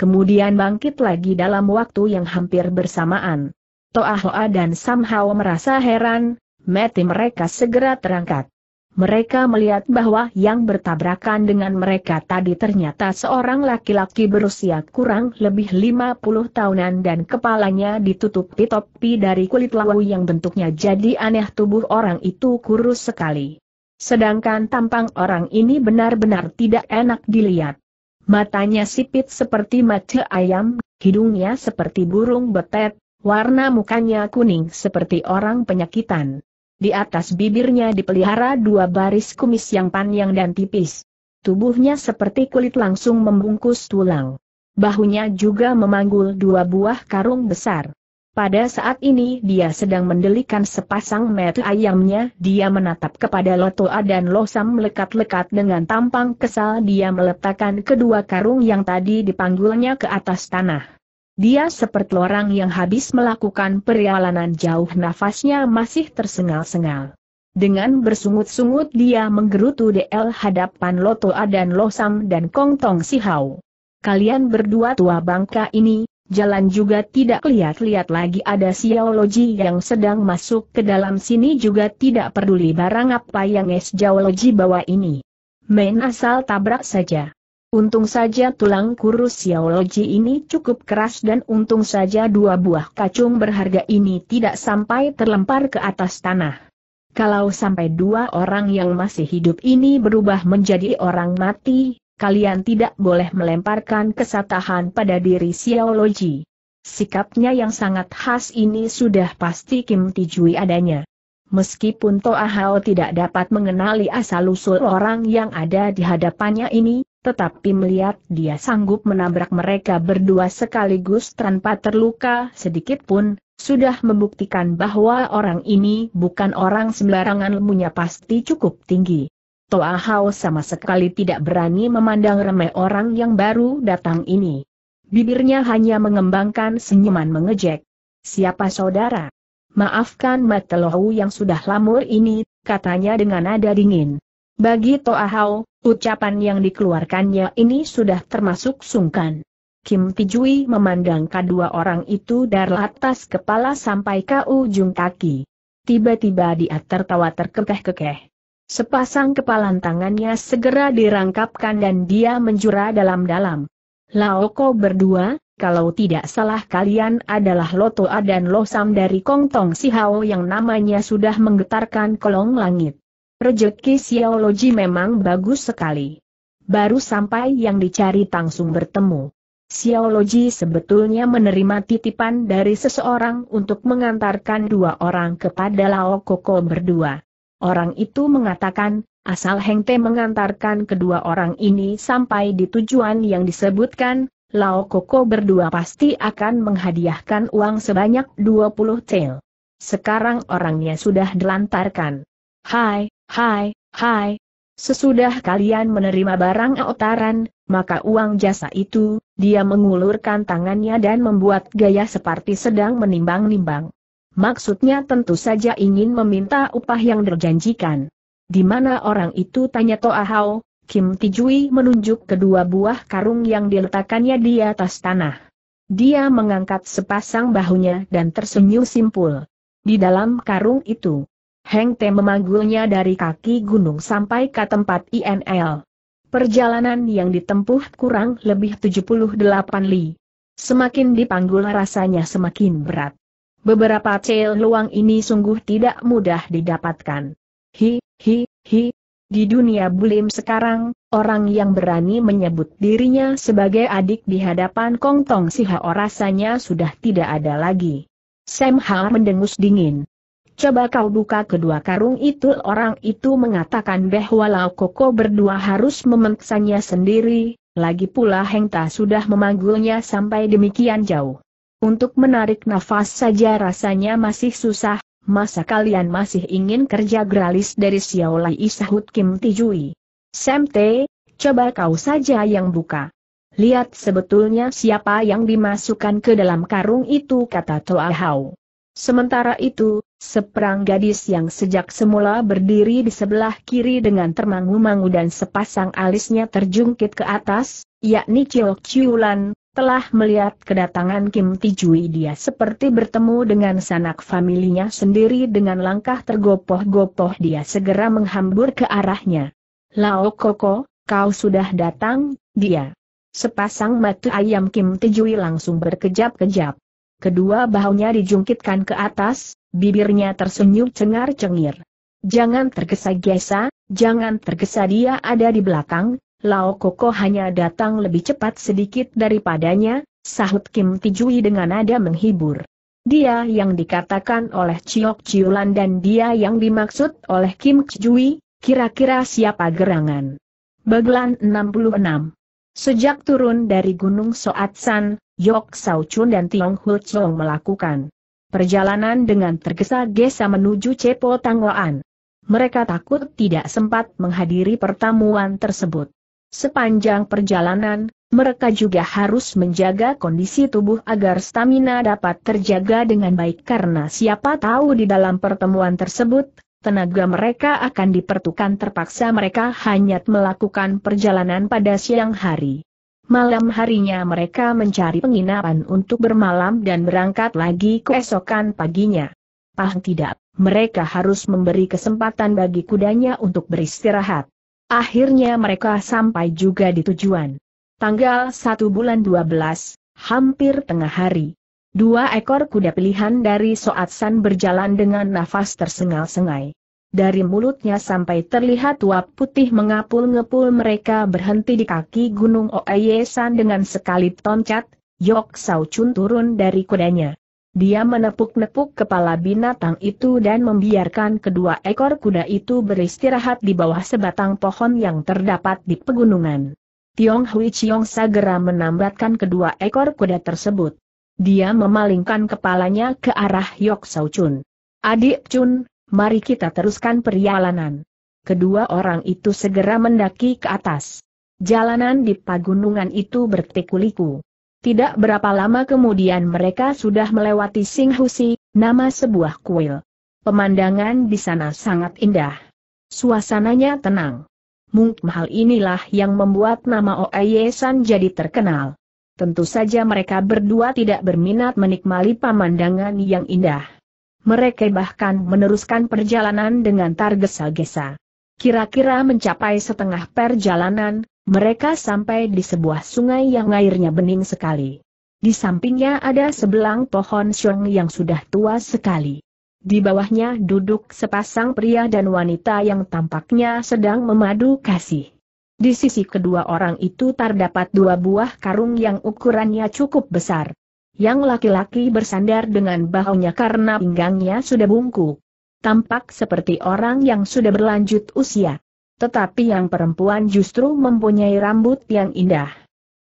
Kemudian bangkit lagi dalam waktu yang hampir bersamaan. Toa Hoa dan Hao merasa heran, mati mereka segera terangkat. Mereka melihat bahwa yang bertabrakan dengan mereka tadi ternyata seorang laki-laki berusia kurang lebih 50 tahunan dan kepalanya ditutupi topi dari kulit lawu yang bentuknya jadi aneh tubuh orang itu kurus sekali. Sedangkan tampang orang ini benar-benar tidak enak dilihat. Matanya sipit seperti mata ayam, hidungnya seperti burung betet, warna mukanya kuning seperti orang penyakitan. Di atas bibirnya dipelihara dua baris kumis yang panjang dan tipis. Tubuhnya seperti kulit langsung membungkus tulang. Bahunya juga memanggul dua buah karung besar. Pada saat ini dia sedang mendelikan sepasang mata ayamnya, dia menatap kepada Lotoa dan Losam lekat lekat dengan tampang kesal dia meletakkan kedua karung yang tadi dipanggulnya ke atas tanah. Dia seperti orang yang habis melakukan perjalanan jauh nafasnya masih tersengal-sengal. Dengan bersungut-sungut dia menggerutu DL hadapan Loto Adan Losam dan Kong Tong Sihau. Kalian berdua tua bangka ini, jalan juga tidak lihat-lihat lagi ada siologi yang sedang masuk ke dalam sini juga tidak peduli barang apa yang es jaologi bawa ini. Main asal tabrak saja. Untung saja tulang kurus Xiaoloji ini cukup keras dan untung saja dua buah kacung berharga ini tidak sampai terlempar ke atas tanah. Kalau sampai dua orang yang masih hidup ini berubah menjadi orang mati, kalian tidak boleh melemparkan kesatahan pada diri Xiaoloji. Sikapnya yang sangat khas ini sudah pasti Kim Tijui adanya. Meskipun Toa Hao tidak dapat mengenali asal-usul orang yang ada di hadapannya ini, tetapi melihat dia sanggup menabrak mereka berdua sekaligus tanpa terluka sedikit pun, sudah membuktikan bahwa orang ini bukan orang sembarangan ilmunya pasti cukup tinggi. Toa Hao sama sekali tidak berani memandang remeh orang yang baru datang ini. Bibirnya hanya mengembangkan senyuman mengejek. Siapa saudara? Maafkan Matelohu yang sudah lamur ini, katanya dengan nada dingin. Bagi Toa Hao, Ucapan yang dikeluarkannya ini sudah termasuk sungkan. Kim Tijui memandang kedua orang itu dari atas kepala sampai ke ujung kaki. Tiba-tiba dia tertawa terkekeh-kekeh. Sepasang kepalan tangannya segera dirangkapkan dan dia menjura dalam-dalam. Lao Ko berdua, kalau tidak salah kalian adalah Lotoa dan Losam dari Kongtong Sihao yang namanya sudah menggetarkan kolong langit. Rejeki siologi memang bagus sekali. Baru sampai yang dicari langsung bertemu. Siologi sebetulnya menerima titipan dari seseorang untuk mengantarkan dua orang kepada Lao Koko berdua. Orang itu mengatakan, asal Hengte mengantarkan kedua orang ini sampai di tujuan yang disebutkan, Lao Koko berdua pasti akan menghadiahkan uang sebanyak 20 tel. Sekarang orangnya sudah dilantarkan. Hai, Hai, hai. Sesudah kalian menerima barang otaran, maka uang jasa itu, dia mengulurkan tangannya dan membuat gaya seperti sedang menimbang-nimbang. Maksudnya tentu saja ingin meminta upah yang terjanjikan. Di mana orang itu tanya Hao, Kim Tijui menunjuk kedua buah karung yang diletakkannya di atas tanah. Dia mengangkat sepasang bahunya dan tersenyum simpul. Di dalam karung itu, Heng Te memanggulnya dari kaki gunung sampai ke tempat INL. Perjalanan yang ditempuh kurang lebih 78 li. Semakin dipanggul rasanya semakin berat. Beberapa cel luang ini sungguh tidak mudah didapatkan. Hi, hi, hi. Di dunia bulim sekarang, orang yang berani menyebut dirinya sebagai adik di hadapan Kong Tong Si Hao rasanya sudah tidak ada lagi. Sam Ha mendengus dingin. Coba kau buka kedua karung itu orang itu mengatakan bahwa Lau Koko berdua harus memeksanya sendiri, lagi pula Hengta sudah memanggulnya sampai demikian jauh. Untuk menarik nafas saja rasanya masih susah, masa kalian masih ingin kerja gralis dari Xiaolai Isahut Kim Tijui. Semte, coba kau saja yang buka. Lihat sebetulnya siapa yang dimasukkan ke dalam karung itu kata Toa Hao. Sementara itu, seperang gadis yang sejak semula berdiri di sebelah kiri dengan termangu-mangu dan sepasang alisnya terjungkit ke atas, yakni Chiok Chiulan, telah melihat kedatangan Kim Tijui dia seperti bertemu dengan sanak familinya sendiri dengan langkah tergopoh-gopoh dia segera menghambur ke arahnya. Lao Koko, kau sudah datang, dia. Sepasang mata ayam Kim Tijui langsung berkejap-kejap kedua bahunya dijungkitkan ke atas, bibirnya tersenyum cengar-cengir. Jangan tergesa-gesa, jangan tergesa dia ada di belakang, Lao Koko hanya datang lebih cepat sedikit daripadanya, sahut Kim Tijui dengan nada menghibur. Dia yang dikatakan oleh Chiok Chiulan dan dia yang dimaksud oleh Kim Tijui, kira-kira siapa gerangan. Baglan 66 Sejak turun dari Gunung Soatsan, Yok Sao Chun dan Tiong Hul Chong melakukan. Perjalanan dengan tergesa-gesa menuju Cepo Tangwaan. Mereka takut tidak sempat menghadiri pertemuan tersebut. Sepanjang perjalanan, mereka juga harus menjaga kondisi tubuh agar stamina dapat terjaga dengan baik karena siapa tahu di dalam pertemuan tersebut, tenaga mereka akan dipertukan terpaksa mereka hanya melakukan perjalanan pada siang hari. Malam harinya mereka mencari penginapan untuk bermalam dan berangkat lagi keesokan paginya. Pah tidak, mereka harus memberi kesempatan bagi kudanya untuk beristirahat. Akhirnya mereka sampai juga di tujuan. Tanggal 1 bulan 12, hampir tengah hari. Dua ekor kuda pilihan dari Soatsan berjalan dengan nafas tersengal-sengai dari mulutnya sampai terlihat uap putih mengapul-ngepul mereka berhenti di kaki Gunung Oeyesan dengan sekali toncat, Yok Sao Chun turun dari kudanya. Dia menepuk-nepuk kepala binatang itu dan membiarkan kedua ekor kuda itu beristirahat di bawah sebatang pohon yang terdapat di pegunungan. Tiong Hui Chiong segera menambatkan kedua ekor kuda tersebut. Dia memalingkan kepalanya ke arah Yok Sao Chun. Adik Chun, mari kita teruskan perjalanan. Kedua orang itu segera mendaki ke atas. Jalanan di pagunungan itu bertekuliku. Tidak berapa lama kemudian mereka sudah melewati Singhusi, nama sebuah kuil. Pemandangan di sana sangat indah. Suasananya tenang. Mungkin hal inilah yang membuat nama Oye San jadi terkenal. Tentu saja mereka berdua tidak berminat menikmati pemandangan yang indah mereka bahkan meneruskan perjalanan dengan tergesa-gesa. Kira-kira mencapai setengah perjalanan, mereka sampai di sebuah sungai yang airnya bening sekali. Di sampingnya ada sebelang pohon siong yang sudah tua sekali. Di bawahnya duduk sepasang pria dan wanita yang tampaknya sedang memadu kasih. Di sisi kedua orang itu terdapat dua buah karung yang ukurannya cukup besar yang laki-laki bersandar dengan bahunya karena pinggangnya sudah bungkuk. Tampak seperti orang yang sudah berlanjut usia. Tetapi yang perempuan justru mempunyai rambut yang indah.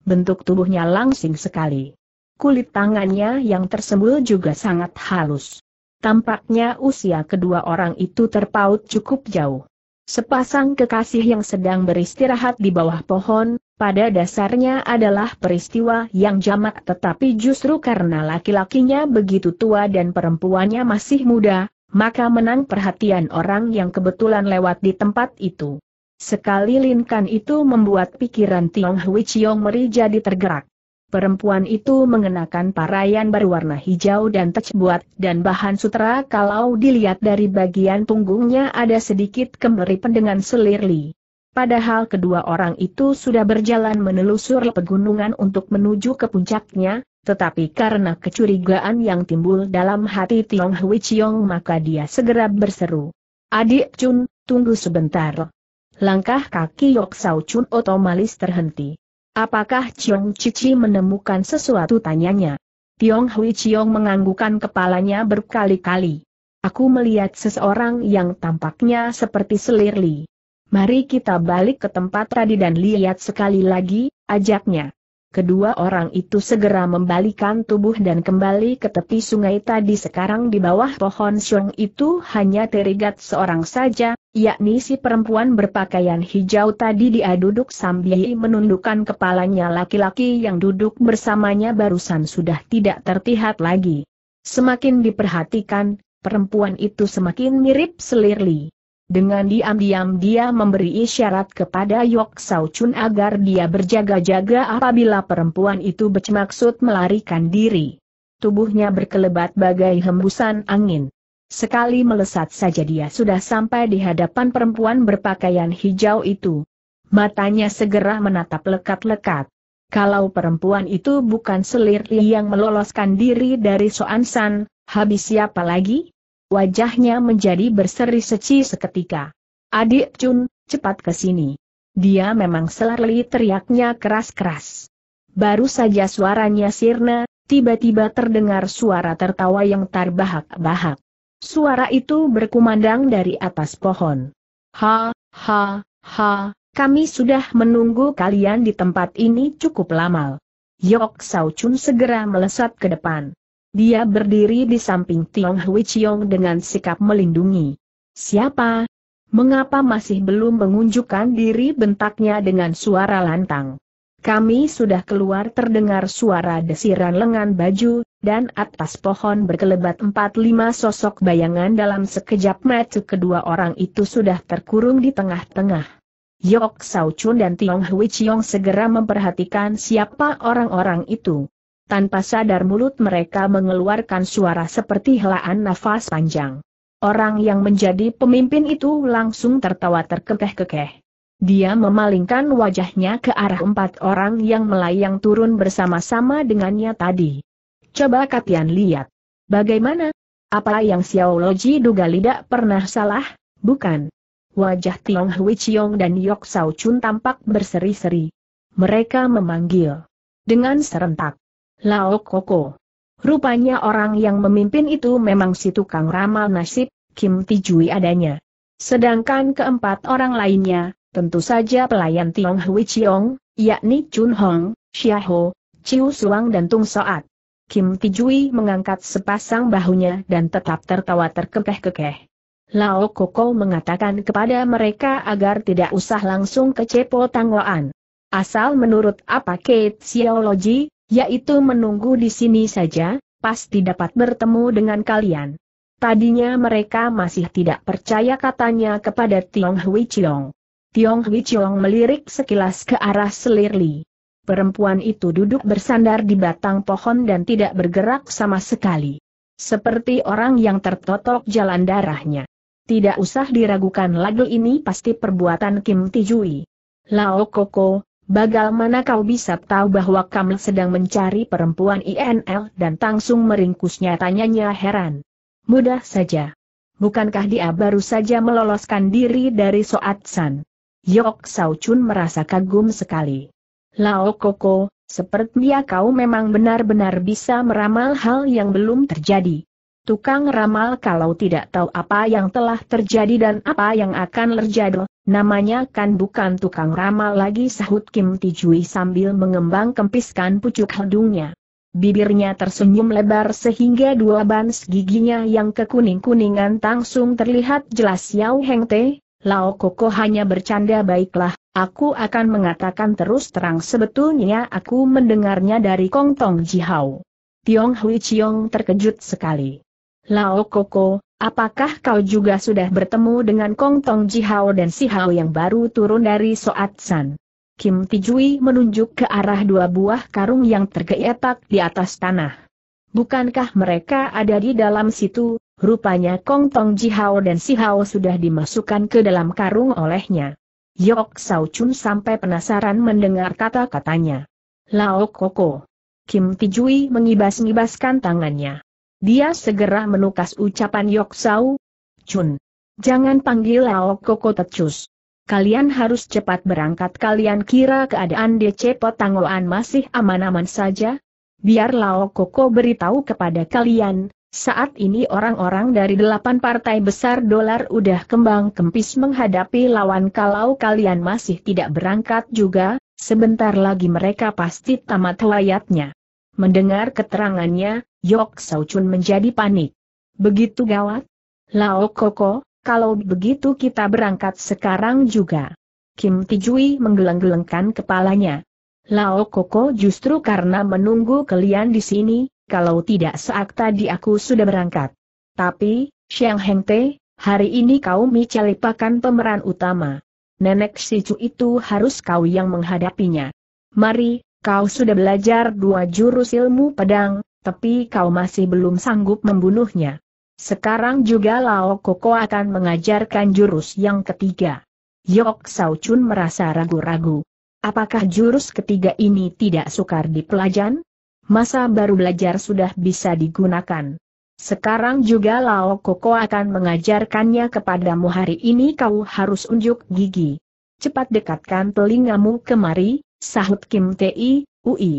Bentuk tubuhnya langsing sekali. Kulit tangannya yang tersembul juga sangat halus. Tampaknya usia kedua orang itu terpaut cukup jauh. Sepasang kekasih yang sedang beristirahat di bawah pohon, pada dasarnya adalah peristiwa yang jamak tetapi justru karena laki-lakinya begitu tua dan perempuannya masih muda, maka menang perhatian orang yang kebetulan lewat di tempat itu. Sekali Linkan itu membuat pikiran Tiong Hui Chiong Meri jadi tergerak. Perempuan itu mengenakan parayan berwarna hijau dan tercebuat dan bahan sutra. kalau dilihat dari bagian punggungnya ada sedikit kemeripan dengan selirli. Padahal kedua orang itu sudah berjalan menelusur pegunungan untuk menuju ke puncaknya, tetapi karena kecurigaan yang timbul dalam hati Tiong Hui Chiong maka dia segera berseru. Adik Chun, tunggu sebentar. Langkah kaki Yok Sao Chun otomatis terhenti. Apakah Chiong Cici menemukan sesuatu tanyanya? Tiong Hui Chiong menganggukan kepalanya berkali-kali. Aku melihat seseorang yang tampaknya seperti selirli. Mari kita balik ke tempat tadi dan lihat sekali lagi, ajaknya. Kedua orang itu segera membalikan tubuh dan kembali ke tepi sungai tadi sekarang di bawah pohon siung itu hanya terigat seorang saja, yakni si perempuan berpakaian hijau tadi dia duduk sambil menundukkan kepalanya laki-laki yang duduk bersamanya barusan sudah tidak terlihat lagi. Semakin diperhatikan, perempuan itu semakin mirip selirli. Dengan diam-diam dia memberi isyarat kepada Yok Sao Chun agar dia berjaga-jaga apabila perempuan itu bermaksud melarikan diri. Tubuhnya berkelebat bagai hembusan angin. Sekali melesat saja dia sudah sampai di hadapan perempuan berpakaian hijau itu. Matanya segera menatap lekat-lekat. Kalau perempuan itu bukan Selir yang meloloskan diri dari Soansan, habis siapa lagi? Wajahnya menjadi berseri seci seketika. Adik Chun, cepat ke sini. Dia memang selirli teriaknya keras-keras. Baru saja suaranya sirna, tiba-tiba terdengar suara tertawa yang terbahak-bahak. Suara itu berkumandang dari atas pohon. Ha, ha, ha, kami sudah menunggu kalian di tempat ini cukup lama. Yok Sao Chun segera melesat ke depan. Dia berdiri di samping Tiong Hui Chiong dengan sikap melindungi. Siapa? Mengapa masih belum mengunjukkan diri bentaknya dengan suara lantang? Kami sudah keluar terdengar suara desiran lengan baju, dan atas pohon berkelebat empat-lima sosok bayangan dalam sekejap mata kedua orang itu sudah terkurung di tengah-tengah. Yok Sao Chun dan Tiong Hui Chiong segera memperhatikan siapa orang-orang itu. Tanpa sadar mulut mereka mengeluarkan suara seperti helaan nafas panjang. Orang yang menjadi pemimpin itu langsung tertawa terkekeh-kekeh. Dia memalingkan wajahnya ke arah empat orang yang melayang turun bersama-sama dengannya tadi. Coba kalian lihat. Bagaimana? Apa yang Xiao Loji duga tidak pernah salah, bukan? Wajah Tiong Hui Chiong dan Yok Sao Chun tampak berseri-seri. Mereka memanggil. Dengan serentak. Lao Koko. Rupanya orang yang memimpin itu memang si tukang ramal nasib, Kim Tijui adanya. Sedangkan keempat orang lainnya, tentu saja pelayan Tiong Hui Chiong, yakni Chun Hong, Xiao Ho, Chiu Suang dan Tung Soat. Kim Tijui mengangkat sepasang bahunya dan tetap tertawa terkekeh-kekeh. Lao Koko mengatakan kepada mereka agar tidak usah langsung ke Cepo Tangloan. Asal menurut apa Kate Siologi, yaitu menunggu di sini saja, pasti dapat bertemu dengan kalian. Tadinya mereka masih tidak percaya katanya kepada Tiong Hui Chiong. Tiong Hui Chiong melirik sekilas ke arah Selirli perempuan itu duduk bersandar di batang pohon dan tidak bergerak sama sekali. Seperti orang yang tertotok jalan darahnya. Tidak usah diragukan lagi ini pasti perbuatan Kim Tijui. Lao Koko, bagaimana kau bisa tahu bahwa kamu sedang mencari perempuan INL dan langsung meringkusnya tanyanya heran. Mudah saja. Bukankah dia baru saja meloloskan diri dari Soat San? Yok Sao Chun merasa kagum sekali. Lao Koko, sepertinya kau memang benar-benar bisa meramal hal yang belum terjadi. Tukang ramal kalau tidak tahu apa yang telah terjadi dan apa yang akan terjadi, namanya kan bukan tukang ramal lagi sahut Kim Tijui sambil mengembang kempiskan pucuk hidungnya. Bibirnya tersenyum lebar sehingga dua bans giginya yang kekuning-kuningan langsung terlihat jelas Yao Heng Te, Lao Koko hanya bercanda baiklah, Aku akan mengatakan terus terang sebetulnya aku mendengarnya dari Kong Tong Jihao. Tiong Hui Chiong terkejut sekali. Lao Koko, apakah kau juga sudah bertemu dengan Kong Tong Jihao dan Si Hao yang baru turun dari Soat San? Kim Tijui menunjuk ke arah dua buah karung yang tergeletak di atas tanah. Bukankah mereka ada di dalam situ? Rupanya Kong Tong Jihao dan Si Hao sudah dimasukkan ke dalam karung olehnya. Yok Sao Chun sampai penasaran mendengar kata-katanya. Lao Koko. Kim Tijui mengibas-ngibaskan tangannya. Dia segera menukas ucapan Yok Sao Chun. Jangan panggil Lao Koko tecus. Kalian harus cepat berangkat kalian kira keadaan DC Potangoan masih aman-aman saja? Biar Lao Koko beritahu kepada kalian, saat ini orang-orang dari delapan partai besar dolar udah kembang kempis menghadapi lawan kalau kalian masih tidak berangkat juga, sebentar lagi mereka pasti tamat layatnya. Mendengar keterangannya, Yok Saucun menjadi panik. Begitu gawat? Lao Koko, kalau begitu kita berangkat sekarang juga. Kim Tijui menggeleng-gelengkan kepalanya. Lao Koko justru karena menunggu kalian di sini, kalau tidak saat tadi aku sudah berangkat. Tapi, Xiang Heng Te, hari ini kau micalipakan pemeran utama. Nenek Sicu itu harus kau yang menghadapinya. Mari, kau sudah belajar dua jurus ilmu pedang, tapi kau masih belum sanggup membunuhnya. Sekarang juga Lao Koko akan mengajarkan jurus yang ketiga. Yok Sao Chun merasa ragu-ragu. Apakah jurus ketiga ini tidak sukar dipelajari? masa baru belajar sudah bisa digunakan. Sekarang juga Lao Koko akan mengajarkannya kepadamu hari ini kau harus unjuk gigi. Cepat dekatkan telingamu kemari, sahut Kim Tei, Ui.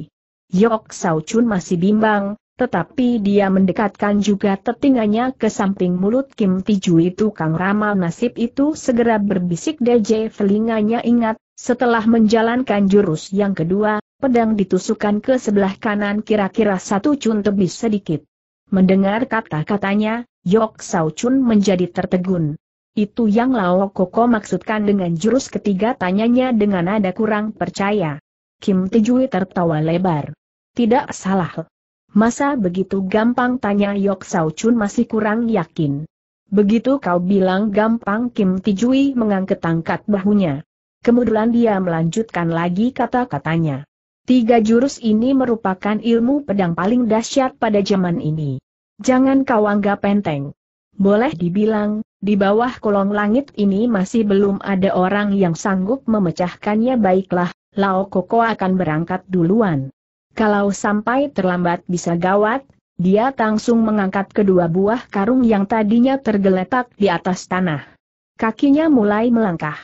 Yok Sao Chun masih bimbang, tetapi dia mendekatkan juga tetingannya ke samping mulut Kim itu Kang ramal nasib itu segera berbisik DJ telinganya ingat, setelah menjalankan jurus yang kedua, pedang ditusukkan ke sebelah kanan kira-kira satu cun lebih sedikit. Mendengar kata-katanya, Yok Sao Chun menjadi tertegun. Itu yang Lao Koko maksudkan dengan jurus ketiga tanyanya dengan nada kurang percaya. Kim Tejui tertawa lebar. Tidak salah. Masa begitu gampang tanya Yok Sao Chun masih kurang yakin. Begitu kau bilang gampang Kim Tijui mengangkat tangkat bahunya. Kemudian dia melanjutkan lagi kata-katanya. Tiga jurus ini merupakan ilmu pedang paling dahsyat pada zaman ini. Jangan kau anggap penting. Boleh dibilang, di bawah kolong langit ini masih belum ada orang yang sanggup memecahkannya baiklah, Lao Koko akan berangkat duluan. Kalau sampai terlambat bisa gawat, dia langsung mengangkat kedua buah karung yang tadinya tergeletak di atas tanah. Kakinya mulai melangkah.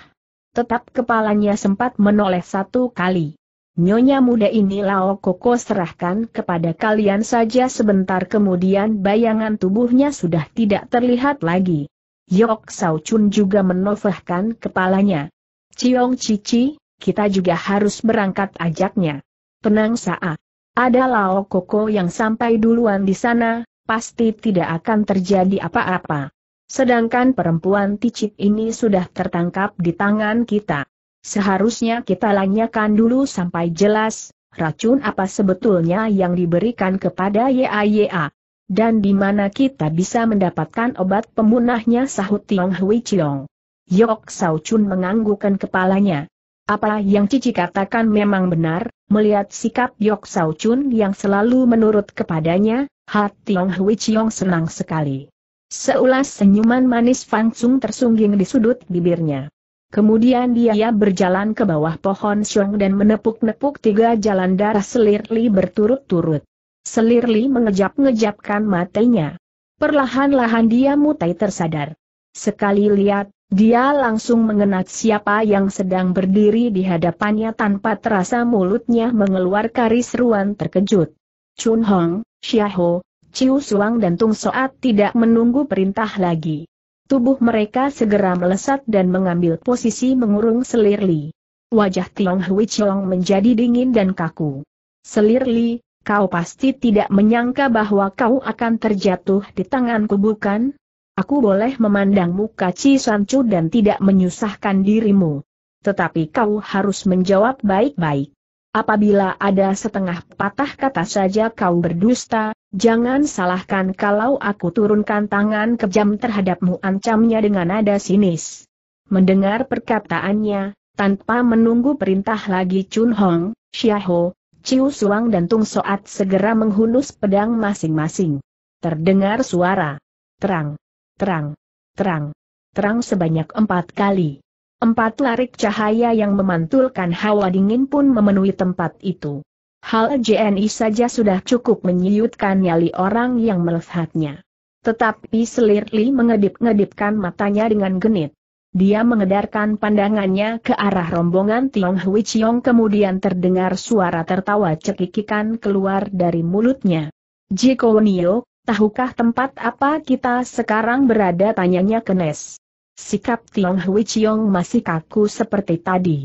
Tetap kepalanya sempat menoleh satu kali. Nyonya muda ini Lao Koko serahkan kepada kalian saja sebentar kemudian bayangan tubuhnya sudah tidak terlihat lagi. Yok Sao Chun juga menolehkan kepalanya. Ciong Cici, kita juga harus berangkat ajaknya. Tenang Saa. Ada Lao Koko yang sampai duluan di sana, pasti tidak akan terjadi apa-apa. Sedangkan perempuan ticip ini sudah tertangkap di tangan kita. Seharusnya kita lanyakan dulu sampai jelas, racun apa sebetulnya yang diberikan kepada YAYA. Dan di mana kita bisa mendapatkan obat pemunahnya sahut Tiong Hui Chiong. Yok Sao Chun menganggukkan kepalanya. Apa yang Cici katakan memang benar, melihat sikap Yok Sao Chun yang selalu menurut kepadanya, hati Tiong Hui Chiong senang sekali. Seulas senyuman manis Fang Sung tersungging di sudut bibirnya. Kemudian dia berjalan ke bawah pohon siung dan menepuk-nepuk tiga jalan darah selirli berturut-turut. Selirli mengejap-ngejapkan matanya. Perlahan-lahan dia mutai tersadar. Sekali lihat, dia langsung mengenat siapa yang sedang berdiri di hadapannya tanpa terasa mulutnya mengeluarkan seruan terkejut. Chun Hong, Xiaho, Ho, Chiu Suang dan Tung Soat tidak menunggu perintah lagi. Tubuh mereka segera melesat dan mengambil posisi mengurung selir Li. Wajah Tiong Hui Chong menjadi dingin dan kaku. Selir Li, kau pasti tidak menyangka bahwa kau akan terjatuh di tanganku bukan? Aku boleh memandang muka San Chu dan tidak menyusahkan dirimu. Tetapi kau harus menjawab baik-baik. Apabila ada setengah patah kata saja kau berdusta, Jangan salahkan kalau aku turunkan tangan kejam terhadapmu ancamnya dengan nada sinis. Mendengar perkataannya, tanpa menunggu perintah lagi Chun Hong, Xiaho, Ciu Suang dan Tung Soat segera menghunus pedang masing-masing. Terdengar suara. Terang. Terang. Terang. Terang sebanyak empat kali. Empat larik cahaya yang memantulkan hawa dingin pun memenuhi tempat itu. Hal JNI saja sudah cukup menyiutkan nyali orang yang melihatnya. Tetapi selir Li mengedip-ngedipkan matanya dengan genit. Dia mengedarkan pandangannya ke arah rombongan Tiong Hui Chiong kemudian terdengar suara tertawa cekikikan keluar dari mulutnya. Jiko Nio, tahukah tempat apa kita sekarang berada tanyanya Kenes. Sikap Tiong Hui Chiong masih kaku seperti tadi.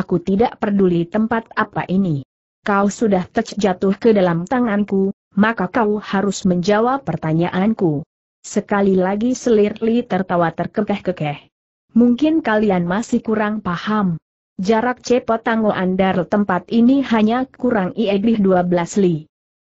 Aku tidak peduli tempat apa ini kau sudah terjatuh ke dalam tanganku, maka kau harus menjawab pertanyaanku. Sekali lagi Selirli tertawa terkekeh-kekeh. Mungkin kalian masih kurang paham. Jarak cepot Tango Andar tempat ini hanya kurang iedih 12 li.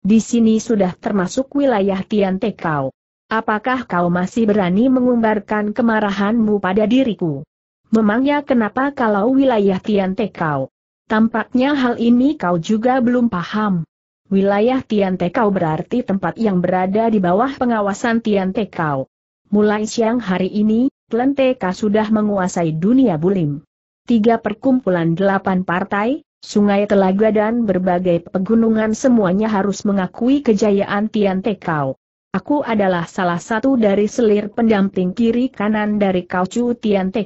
Di sini sudah termasuk wilayah Tian kau. Apakah kau masih berani mengumbarkan kemarahanmu pada diriku? Memangnya kenapa kalau wilayah Tian kau? Tampaknya hal ini kau juga belum paham. Wilayah Tian Kau berarti tempat yang berada di bawah pengawasan Tian Kau. Mulai siang hari ini, Kau sudah menguasai dunia bulim. Tiga perkumpulan delapan partai, sungai telaga dan berbagai pegunungan semuanya harus mengakui kejayaan Tian Kau. Aku adalah salah satu dari selir pendamping kiri kanan dari kau Kaucu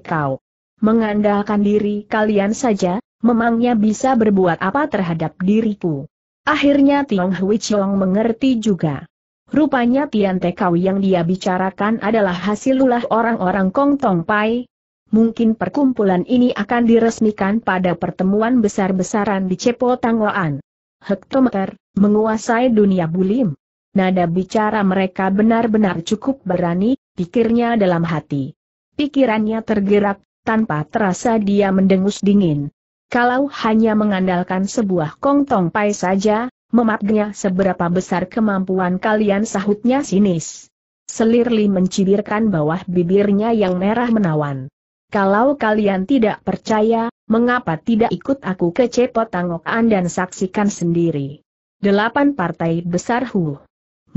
Kau. Mengandalkan diri kalian saja, memangnya bisa berbuat apa terhadap diriku. Akhirnya Tiong Hui Chiong mengerti juga. Rupanya Tian Tekau yang dia bicarakan adalah hasil ulah orang-orang Kong Tong Pai. Mungkin perkumpulan ini akan diresmikan pada pertemuan besar-besaran di Cepo Tangloan. Hektometer, menguasai dunia bulim. Nada bicara mereka benar-benar cukup berani, pikirnya dalam hati. Pikirannya tergerak, tanpa terasa dia mendengus dingin. Kalau hanya mengandalkan sebuah kongtong pai saja, memapnya seberapa besar kemampuan kalian sahutnya sinis. Selirli mencibirkan bawah bibirnya yang merah menawan. Kalau kalian tidak percaya, mengapa tidak ikut aku ke Cepotangokan dan saksikan sendiri. Delapan partai besar Hu.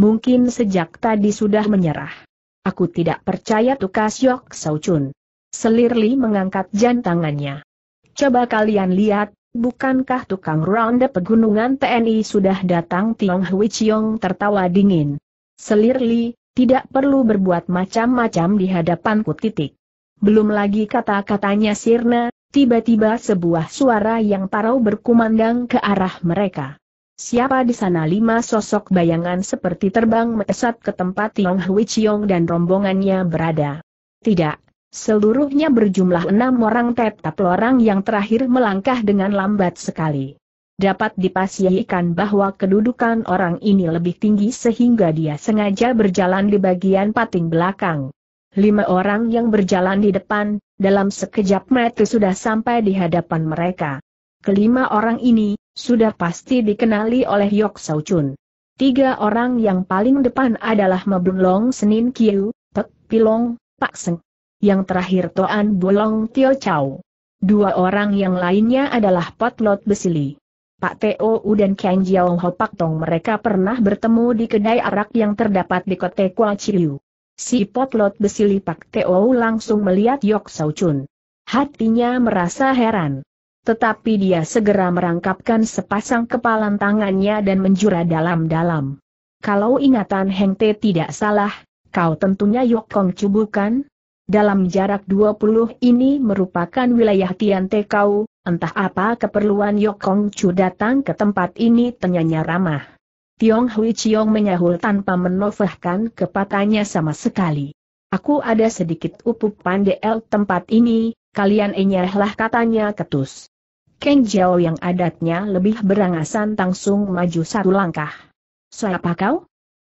Mungkin sejak tadi sudah menyerah. Aku tidak percaya Tukas Yok Saucun. Selirli mengangkat jantangannya. Coba kalian lihat, bukankah tukang ronde pegunungan TNI sudah datang Tiong Hui Chiong tertawa dingin. Selir Li, tidak perlu berbuat macam-macam di hadapanku titik. Belum lagi kata-katanya sirna, tiba-tiba sebuah suara yang parau berkumandang ke arah mereka. Siapa di sana lima sosok bayangan seperti terbang melesat ke tempat Tiong Hui Chiong dan rombongannya berada. Tidak, Seluruhnya berjumlah enam orang tetap orang yang terakhir melangkah dengan lambat sekali. Dapat dipastikan bahwa kedudukan orang ini lebih tinggi sehingga dia sengaja berjalan di bagian pating belakang. Lima orang yang berjalan di depan, dalam sekejap mata sudah sampai di hadapan mereka. Kelima orang ini, sudah pasti dikenali oleh Yok Sao Chun. Tiga orang yang paling depan adalah Mabun Long Senin Kiu, Tek Pilong, Pak Seng yang terakhir Toan Bolong Tio Chow. Dua orang yang lainnya adalah Potlot Besili. Pak Teo U dan Kang Jiao Ho Pak Tong mereka pernah bertemu di kedai arak yang terdapat di kota Kwa Chiu. Si potlot besili Pak Teo U langsung melihat Yok Sau Chun. Hatinya merasa heran. Tetapi dia segera merangkapkan sepasang kepalan tangannya dan menjura dalam-dalam. Kalau ingatan Heng Te tidak salah, kau tentunya Yok Kong Chu bukan? Dalam jarak 20 ini merupakan wilayah Tian Kau. entah apa keperluan Yokong Chu datang ke tempat ini tanyanya ramah. Tiong Hui Chiong menyahul tanpa menofahkan kepatanya sama sekali. Aku ada sedikit upuk pandel tempat ini, kalian enyahlah katanya ketus. Keng Jiao yang adatnya lebih berangasan langsung maju satu langkah. Soal apa kau?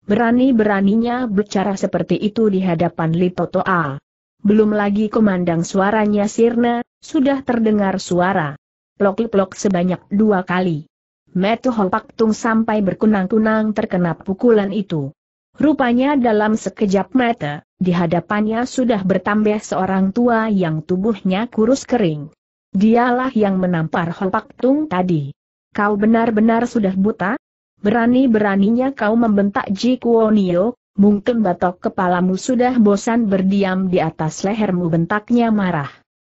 Berani-beraninya bicara seperti itu di hadapan Li Toa. Belum lagi kemandang suaranya sirna, sudah terdengar suara. Plok-plok sebanyak dua kali. Metu Hopak Tung sampai berkunang-kunang terkena pukulan itu. Rupanya dalam sekejap mata, di hadapannya sudah bertambah seorang tua yang tubuhnya kurus kering. Dialah yang menampar Hopak Tung tadi. Kau benar-benar sudah buta? Berani-beraninya kau membentak Ji Kuonio, mungkin batok kepalamu sudah bosan berdiam di atas lehermu bentaknya marah.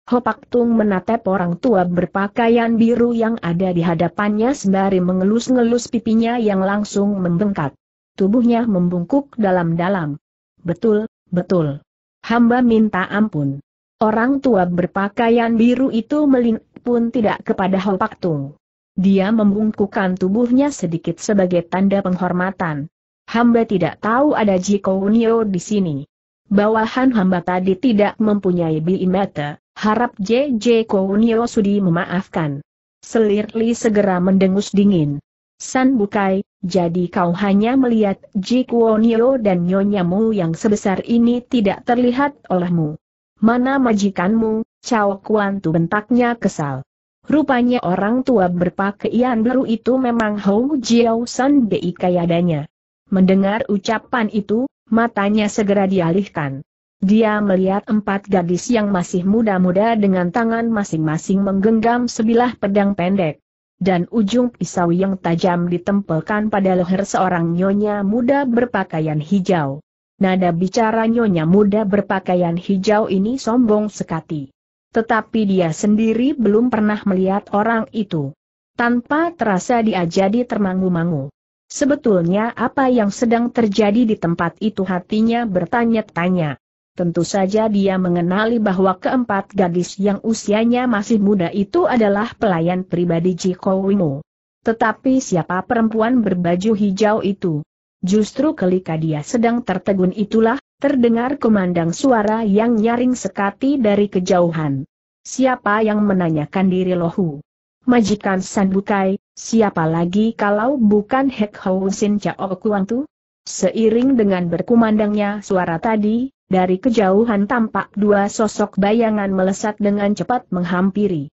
Hopak Tung menatap orang tua berpakaian biru yang ada di hadapannya sembari mengelus-ngelus pipinya yang langsung membengkak. Tubuhnya membungkuk dalam-dalam. Betul, betul. Hamba minta ampun. Orang tua berpakaian biru itu melin pun tidak kepada Hopak Tung. Dia membungkukkan tubuhnya sedikit sebagai tanda penghormatan. Hamba tidak tahu ada Unio di sini. Bawahan hamba tadi tidak mempunyai biimete, harap JJ Kounio Sudi memaafkan. Selir Li segera mendengus dingin. San Bukai, jadi kau hanya melihat Jikuonio dan nyonyamu yang sebesar ini tidak terlihat olehmu. Mana majikanmu, Cao Kuan bentaknya kesal. Rupanya orang tua berpakaian baru itu memang Hou Jiao San Bi kayadanya. Mendengar ucapan itu, matanya segera dialihkan. Dia melihat empat gadis yang masih muda-muda dengan tangan masing-masing menggenggam sebilah pedang pendek. Dan ujung pisau yang tajam ditempelkan pada leher seorang nyonya muda berpakaian hijau. Nada bicara nyonya muda berpakaian hijau ini sombong sekali. Tetapi dia sendiri belum pernah melihat orang itu. Tanpa terasa dia jadi termangu-mangu. Sebetulnya apa yang sedang terjadi di tempat itu hatinya bertanya-tanya. Tentu saja dia mengenali bahwa keempat gadis yang usianya masih muda itu adalah pelayan pribadi Jiko Wimu. Tetapi siapa perempuan berbaju hijau itu? Justru ketika dia sedang tertegun itulah, terdengar kemandang suara yang nyaring sekati dari kejauhan. Siapa yang menanyakan diri lohu? Majikan Sanbukai, Siapa lagi kalau bukan Hek Hou Sin Chao Kuang Tu? Seiring dengan berkumandangnya suara tadi, dari kejauhan tampak dua sosok bayangan melesat dengan cepat menghampiri.